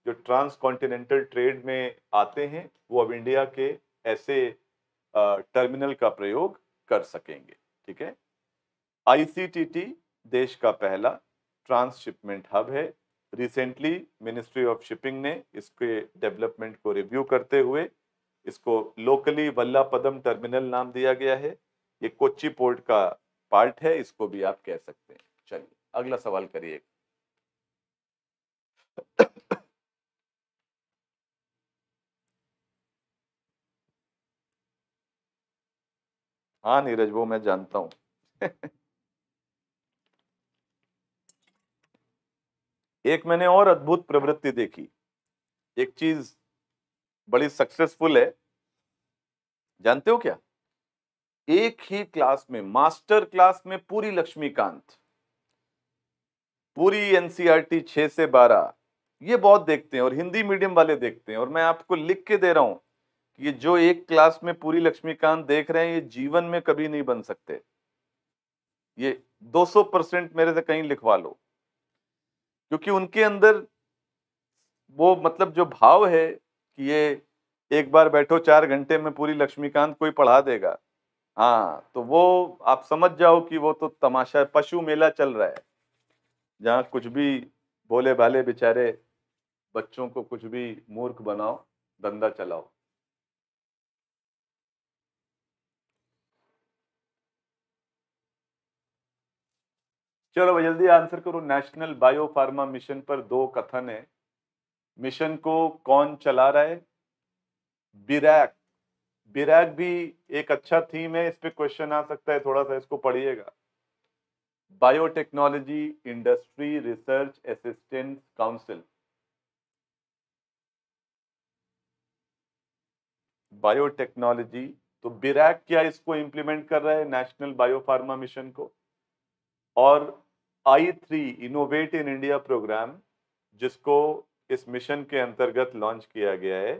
जो ट्रांस कॉन्टिनेंटल ट्रेड में आते हैं वो अब इंडिया के ऐसे टर्मिनल का प्रयोग कर सकेंगे ठीक है आईसीटीटी देश का पहला ट्रांसशिपमेंट हब है रिसेंटली मिनिस्ट्री ऑफ शिपिंग ने इसके डेवलपमेंट को रिव्यू करते हुए इसको लोकली वल्लापदम टर्मिनल नाम दिया गया है ये कोच्चि पोर्ट का पार्ट है इसको भी आप कह सकते हैं चलिए अगला सवाल करिए हाँ नीरज वो मैं जानता हूं एक मैंने और अद्भुत प्रवृत्ति देखी एक चीज बड़ी सक्सेसफुल है जानते हो क्या एक ही क्लास में मास्टर क्लास में पूरी लक्ष्मीकांत पूरी एनसीईआरटी e छह से बारह ये बहुत देखते हैं और हिंदी मीडियम वाले देखते हैं और मैं आपको लिख के दे रहा हूं कि ये जो एक क्लास में पूरी लक्ष्मीकांत देख रहे हैं ये जीवन में कभी नहीं बन सकते ये 200 परसेंट मेरे से कहीं लिखवा लो क्योंकि उनके अंदर वो मतलब जो भाव है कि ये एक बार बैठो चार घंटे में पूरी लक्ष्मीकांत कोई पढ़ा देगा हाँ तो वो आप समझ जाओ कि वो तो तमाशा पशु मेला चल रहा है जहाँ कुछ भी भोले भाले बेचारे बच्चों को कुछ भी मूर्ख बनाओ धंधा चलाओ चलो भाई जल्दी आंसर करो नेशनल बायोफार्मा मिशन पर दो कथन है मिशन को कौन चला रहा है बिरैक बिरैक भी एक अच्छा थीम है इस पर क्वेश्चन आ सकता है थोड़ा सा इसको पढ़िएगा biotechnology industry research assistant council biotechnology तो बिरैक क्या इसको इंप्लीमेंट कर रहा है नेशनल बायोफार्मा मिशन को और I three innovate in India programme जिसको इस मिशन के अंतर्गत लॉन्च किया गया है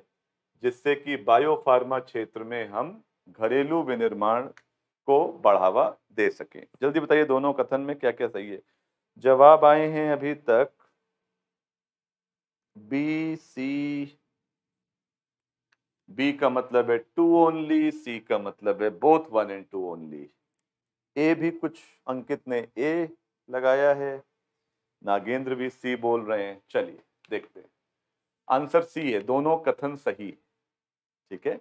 जिससे कि बायोफार्मा क्षेत्र में हम घरेलू विनिर्माण को बढ़ावा दे सकें जल्दी बताइए दोनों कथन में क्या क्या सही है जवाब आए हैं अभी तक बी सी बी का मतलब है टू ओनली सी का मतलब है both one and two only A भी कुछ अंकित ने ए लगाया है नागेंद्र भी सी बोल रहे हैं चलिए देखते हैं आंसर सी है दोनों कथन सही है ठीक है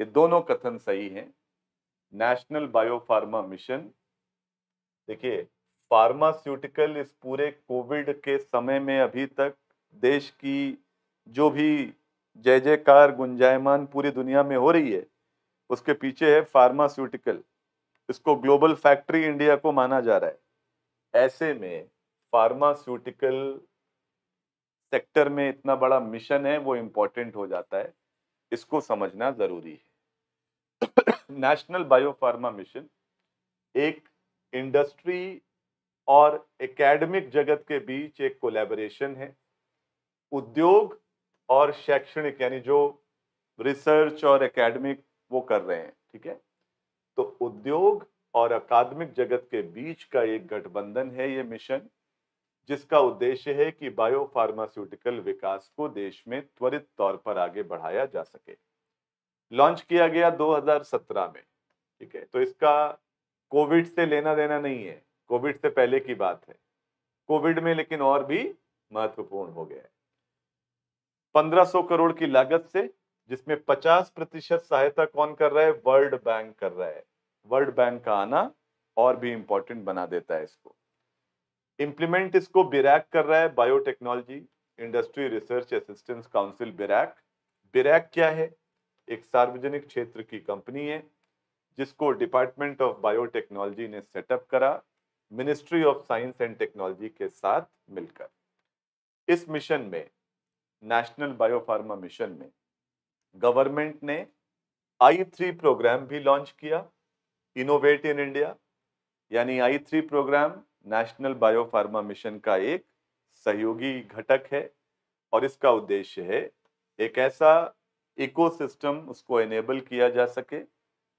ये दोनों कथन सही हैं नेशनल बायोफार्मा मिशन देखिए फार्मास्यूटिकल इस पूरे कोविड के समय में अभी तक देश की जो भी जय जयकार गुंजायमान पूरी दुनिया में हो रही है उसके पीछे है फार्मास्यूटिकल इसको ग्लोबल फैक्ट्री इंडिया को माना जा रहा है ऐसे में फार्मास्यूटिकल सेक्टर में इतना बड़ा मिशन है वो इम्पोर्टेंट हो जाता है इसको समझना ज़रूरी है नेशनल बायोफार्मा मिशन एक इंडस्ट्री और एकेडमिक जगत के बीच एक कोलैबोरेशन है उद्योग और शैक्षणिक यानी जो रिसर्च और एकेडमिक वो कर रहे हैं ठीक है तो उद्योग और अकादमिक जगत के बीच का एक गठबंधन है ये मिशन जिसका उद्देश्य है कि बायोफार्मास्यूटिकल विकास को देश में त्वरित तौर पर आगे बढ़ाया जा सके लॉन्च किया गया 2017 में ठीक है तो इसका कोविड से लेना देना नहीं है कोविड से पहले की बात है कोविड में लेकिन और भी महत्वपूर्ण हो गया है 1500 करोड़ की लागत से जिसमें 50 प्रतिशत सहायता कौन कर रहा है वर्ल्ड बैंक कर रहा है वर्ल्ड बैंक का आना और भी इम्पोर्टेंट बना देता है इसको इम्प्लीमेंट इसको बिरैक कर रहा है biotechnology industry research assistance council BIRAC BIRAC क्या है एक सार्वजनिक क्षेत्र की कंपनी है जिसको डिपार्टमेंट ऑफ बायोटेक्नोलॉजी ने सेटअप करा ministry of science and technology के साथ मिलकर इस मिशन में नेशनल बायोफार्मा मिशन में गवर्नमेंट ने आई थ्री प्रोग्राम भी लॉन्च किया इनोवेट इन इंडिया यानी I three programme national biopharma mission का एक सहयोगी घटक है और इसका उद्देश्य है एक ऐसा इकोसिस्टम उसको एनेबल किया जा सके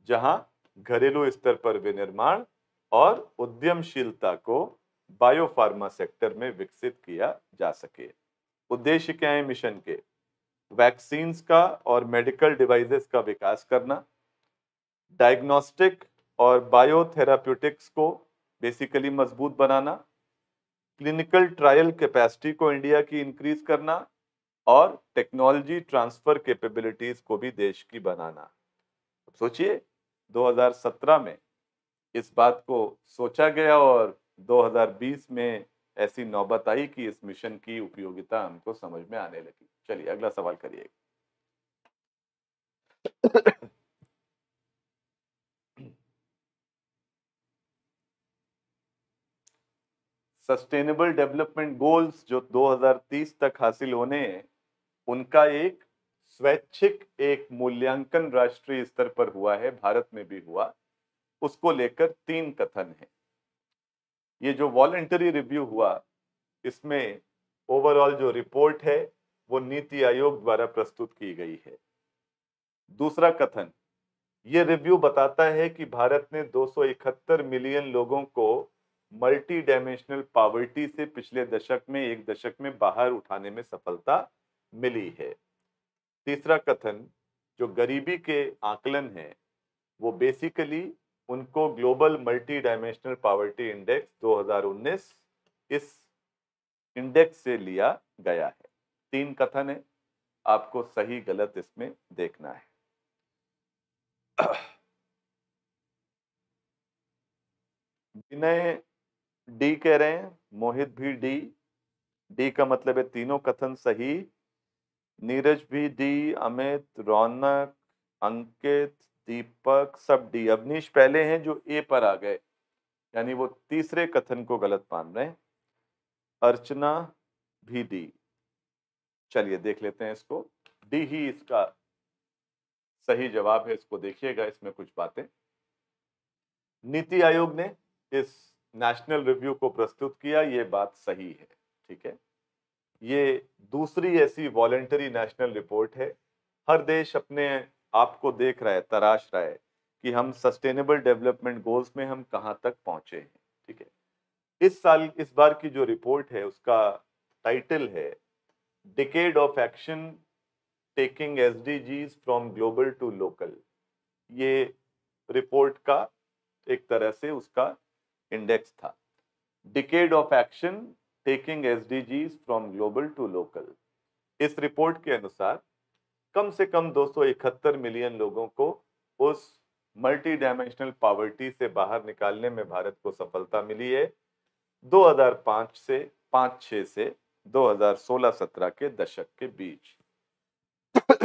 जहां घरेलू स्तर पर विनिर्माण और उद्यमशीलता को बायोफार्मा सेक्टर में विकसित किया जा सके उद्देश्य क्या है मिशन के वैक्सीन्स का और मेडिकल डिवाइसेस का विकास करना डायग्नोस्टिक और बायोथेराप्यूटिक्स को बेसिकली मजबूत बनाना क्लिनिकल ट्रायल कैपेसिटी को इंडिया की इंक्रीज करना और टेक्नोलॉजी ट्रांसफ़र कैपेबिलिटीज़ को भी देश की बनाना सोचिए 2017 में इस बात को सोचा गया और 2020 में ऐसी नौबत आई कि इस मिशन की उपयोगिता हमको समझ में आने लगी चलिए अगला सवाल करिएगा सस्टेनेबल डेवलपमेंट गोल्स जो 2030 तक हासिल होने हैं उनका एक स्वैच्छिक एक मूल्यांकन राष्ट्रीय स्तर पर हुआ है भारत में भी हुआ उसको लेकर तीन कथन है ये जो वॉलेंटरी रिव्यू हुआ इसमें ओवरऑल जो रिपोर्ट है वो नीति आयोग द्वारा प्रस्तुत की गई है दूसरा कथन ये रिव्यू बताता है कि भारत ने 271 मिलियन लोगों को मल्टी डायमेंशनल पावर्टी से पिछले दशक में एक दशक में बाहर उठाने में सफलता मिली है तीसरा कथन जो गरीबी के आकलन है वो बेसिकली उनको global multi dimensional poverty index 2019 इस इंडेक्स से लिया गया है तीन कथन है आपको सही गलत इसमें देखना है विनय डी कह रहे हैं मोहित भी डी डी का मतलब है तीनों कथन सही नीरज भी डी अमित रौनक अंकित दीपक सब डी अवनीश पहले हैं जो ए पर आ गए यानी वो तीसरे कथन को गलत मान रहे हैं अर्चना भी डी चलिए देख लेते हैं इसको डी ही इसका सही जवाब है इसको देखिएगा इसमें कुछ बातें नीति आयोग ने इस नेशनल रिव्यू को प्रस्तुत किया ये बात सही है ठीक है ये दूसरी ऐसी वॉलेंटरी नेशनल रिपोर्ट है हर देश अपने आप को देख रहा है तराश रहा है कि हम सस्टेनेबल डेवलपमेंट गोल्स में हम कहाँ तक पहुँचे हैं ठीक है इस साल इस बार की जो रिपोर्ट है उसका टाइटल है decade of action taking S from global to local ये रिपोर्ट का एक तरह से उसका इंडेक्स था decade of action taking S from global to local इस रिपोर्ट के अनुसार कम से कम इकहत्तर मिलियन लोगों को उस मल्टी डायमेंशनल पावर्टी से बाहर निकालने में भारत को सफलता मिली है 2005 से 5-6 से 2016-17 के दशक के बीच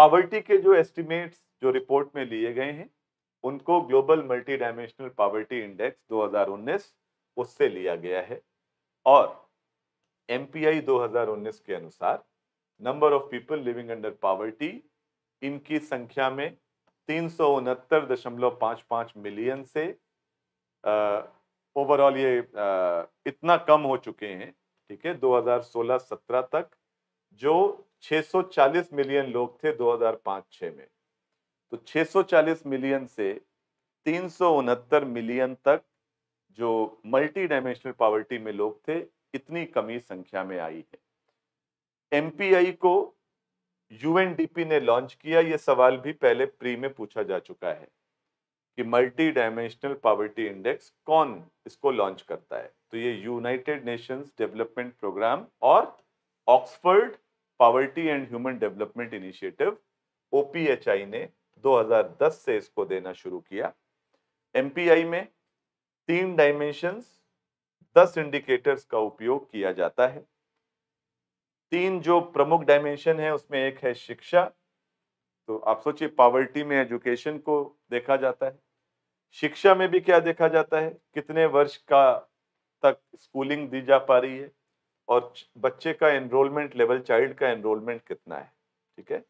पावर्टी के जो एस्टिमेट्स जो रिपोर्ट में लिए गए हैं उनको global multi dimensional poverty index 2019 उससे लिया गया है और एम 2019 के अनुसार number of people living under poverty इनकी संख्या में तीन मिलियन से ओवरऑल ये आ, इतना कम हो चुके हैं ठीक है 2016-17 तक जो 640 मिलियन लोग थे 2005-6 में तो 640 मिलियन से तीन मिलियन तक जो मल्टी डायमेंशनल पावर्टी में लोग थे इतनी कमी संख्या में आई है एमपीआई को यूएनडीपी ने लॉन्च किया ये सवाल भी पहले प्री में पूछा जा चुका है कि मल्टी डायमेंशनल पावर्टी इंडेक्स कौन इसको लॉन्च करता है तो ये यूनाइटेड नेशंस डेवलपमेंट प्रोग्राम और Oxford Poverty and Human Development Initiative OPHI ने 2010 से इसको देना शुरू किया एमपीआई में तीन डायमेंशंस दस इंडिकेटर्स का उपयोग किया जाता है तीन जो प्रमुख डायमेंशन है उसमें एक है शिक्षा तो आप सोचिए पावर्टी में एजुकेशन को देखा जाता है शिक्षा में भी क्या देखा जाता है कितने वर्ष का तक स्कूलिंग दी जा पा रही है और बच्चे का एनरोलमेंट लेवल चाइल्ड का एनरोलमेंट कितना है ठीक है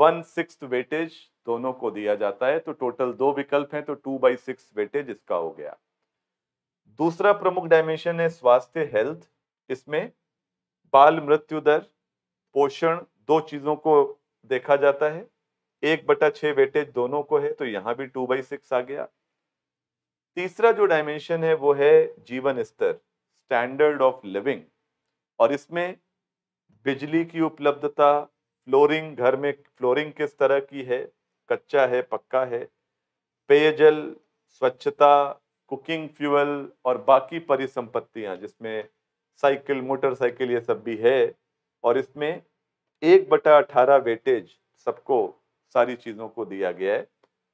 वन सिक्स वेटेज दोनों को दिया जाता है तो टोटल दो विकल्प हैं तो टू बाई सिक्स वेटेज इसका हो गया दूसरा प्रमुख डायमेंशन है स्वास्थ्य हेल्थ इसमें बाल मृत्यु दर पोषण दो चीजों को देखा जाता है एक बटा छह वेटेज दोनों को है तो यहाँ भी टू बाई सिक्स आ गया तीसरा जो डायमेंशन है वो है जीवन स्तर स्टैंडर्ड ऑफ लिविंग और इसमें बिजली की उपलब्धता फ्लोरिंग घर में फ्लोरिंग किस तरह की है कच्चा है पक्का है पेयजल स्वच्छता कुकिंग फ्यूल और बाकी परिसंपत्तियां जिसमें साइकिल मोटरसाइकिल ये सब भी है और इसमें एक बटा अठारह वेटेज सबको सारी चीज़ों को दिया गया है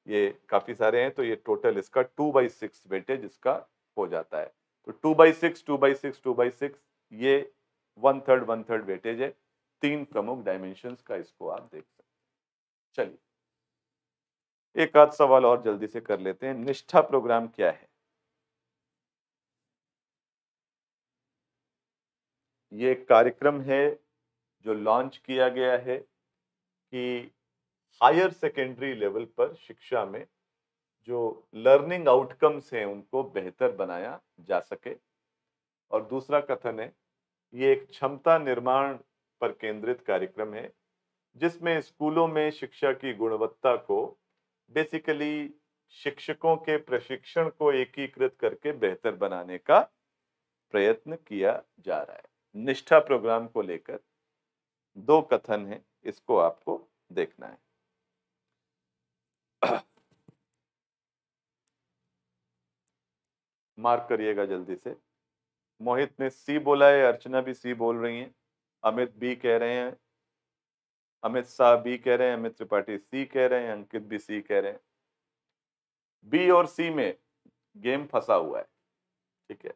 ये काफ़ी सारे हैं तो ये टोटल इसका टू बाई सिक्स वेटेज इसका हो जाता है तो two by six two by six two by six ये one third one third weightage है तीन प्रमुख डायमेंशन का इसको आप देख सकते हैं चलिए एक आध सवाल और जल्दी से कर लेते हैं निष्ठा प्रोग्राम क्या है ये कार्यक्रम है जो लॉन्च किया गया है कि हायर सेकेंडरी लेवल पर शिक्षा में जो लर्निंग आउटकम्स हैं उनको बेहतर बनाया जा सके और दूसरा कथन है ये एक क्षमता निर्माण पर केंद्रित कार्यक्रम है जिसमें स्कूलों में शिक्षा की गुणवत्ता को बेसिकली शिक्षकों के प्रशिक्षण को एकीकृत करके बेहतर बनाने का प्रयत्न किया जा रहा है निष्ठा प्रोग्राम को लेकर दो कथन है इसको आपको देखना है मार्क करिएगा जल्दी से मोहित ने सी बोला है अर्चना भी सी बोल रही है अमित बी कह रहे हैं अमित शाह बी कह रहे हैं अमित त्रिपाठी सी कह रहे हैं अंकित भी सी कह रहे हैं बी और सी में गेम फंसा हुआ है ठीक है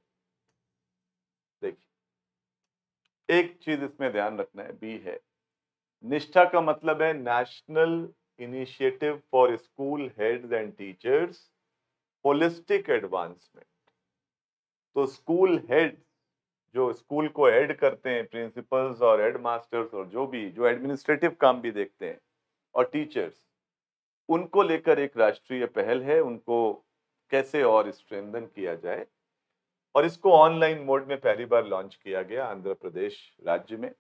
देखिए एक चीज इसमें ध्यान रखना है बी है निष्ठा का मतलब है National Initiative for School Heads and Teachers Holistic Advancement तो स्कूल हेड्स जो स्कूल को हेड करते हैं प्रिंसिपल्स और हेड मास्टर्स और जो भी जो एडमिनिस्ट्रेटिव काम भी देखते हैं और टीचर्स उनको लेकर एक राष्ट्रीय पहल है उनको कैसे और स्ट्रेंदन किया जाए और इसको ऑनलाइन मोड में पहली बार लॉन्च किया गया आंध्र प्रदेश राज्य में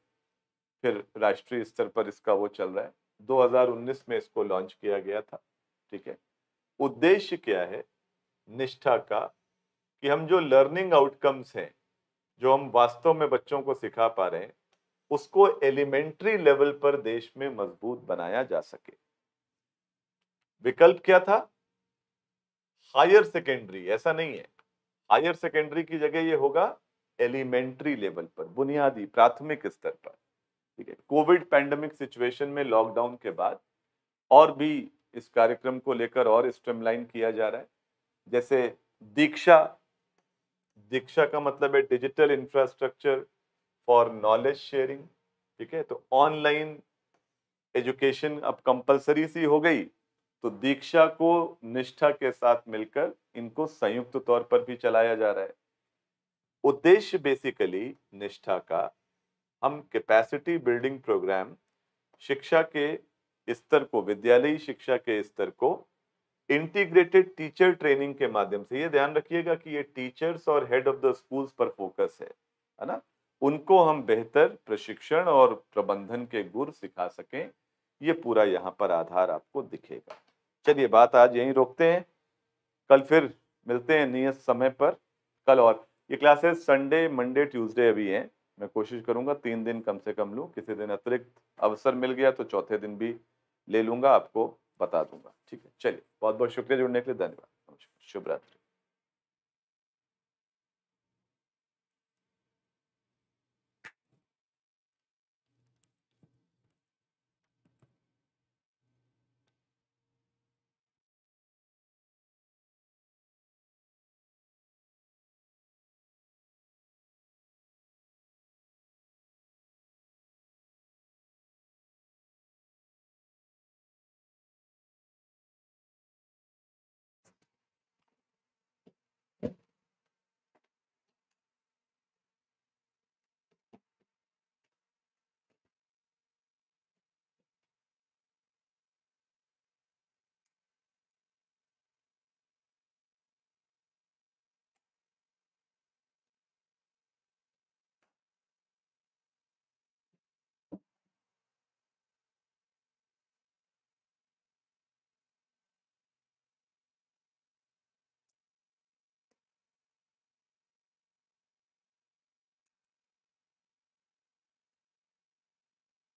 फिर राष्ट्रीय स्तर पर इसका वो चल रहा है 2019 में इसको लॉन्च किया गया था ठीक है उद्देश्य क्या है निष्ठा का कि हम जो लर्निंग आउटकम्स हैं जो हम वास्तव में बच्चों को सिखा पा रहे हैं उसको एलिमेंट्री लेवल पर देश में मजबूत बनाया जा सके विकल्प क्या था हायर सेकेंडरी ऐसा नहीं है हायर सेकेंडरी की जगह ये होगा एलिमेंट्री लेवल पर बुनियादी प्राथमिक स्तर पर ठीक है कोविड पैंडमिक सिचुएशन में लॉकडाउन के बाद और भी इस कार्यक्रम को लेकर और स्ट्रीमलाइन किया जा रहा है जैसे दीक्षा दीक्षा का मतलब है digital infrastructure for knowledge sharing ठीक है तो ऑनलाइन एजुकेशन अब कंपलसरी सी हो गई तो दीक्षा को निष्ठा के साथ मिलकर इनको संयुक्त तौर पर भी चलाया जा रहा है उद्देश्य बेसिकली निष्ठा का हम कैपेसिटी बिल्डिंग प्रोग्राम शिक्षा के स्तर को विद्यालयी शिक्षा के स्तर को इंटीग्रेटेड टीचर ट्रेनिंग के माध्यम से ये ध्यान रखिएगा कि ये टीचर्स और हेड ऑफ द स्कूल्स पर फोकस है है ना उनको हम बेहतर प्रशिक्षण और प्रबंधन के गुर सिखा सकें ये पूरा यहाँ पर आधार आपको दिखेगा चलिए बात आज यहीं रोकते हैं कल फिर मिलते हैं नियत समय पर कल और ये क्लासेस संडे मंडे ट्यूसडे अभी हैं मैं कोशिश करूँगा तीन दिन कम से कम लूँ किसी दिन अतिरिक्त अवसर मिल गया तो चौथे दिन भी ले लूँगा आपको बता दूंगा ठीक है चलिए बहुत बहुत शुक्रिया जुड़ने के लिए धन्यवाद नमस्कार शुभ रात्रि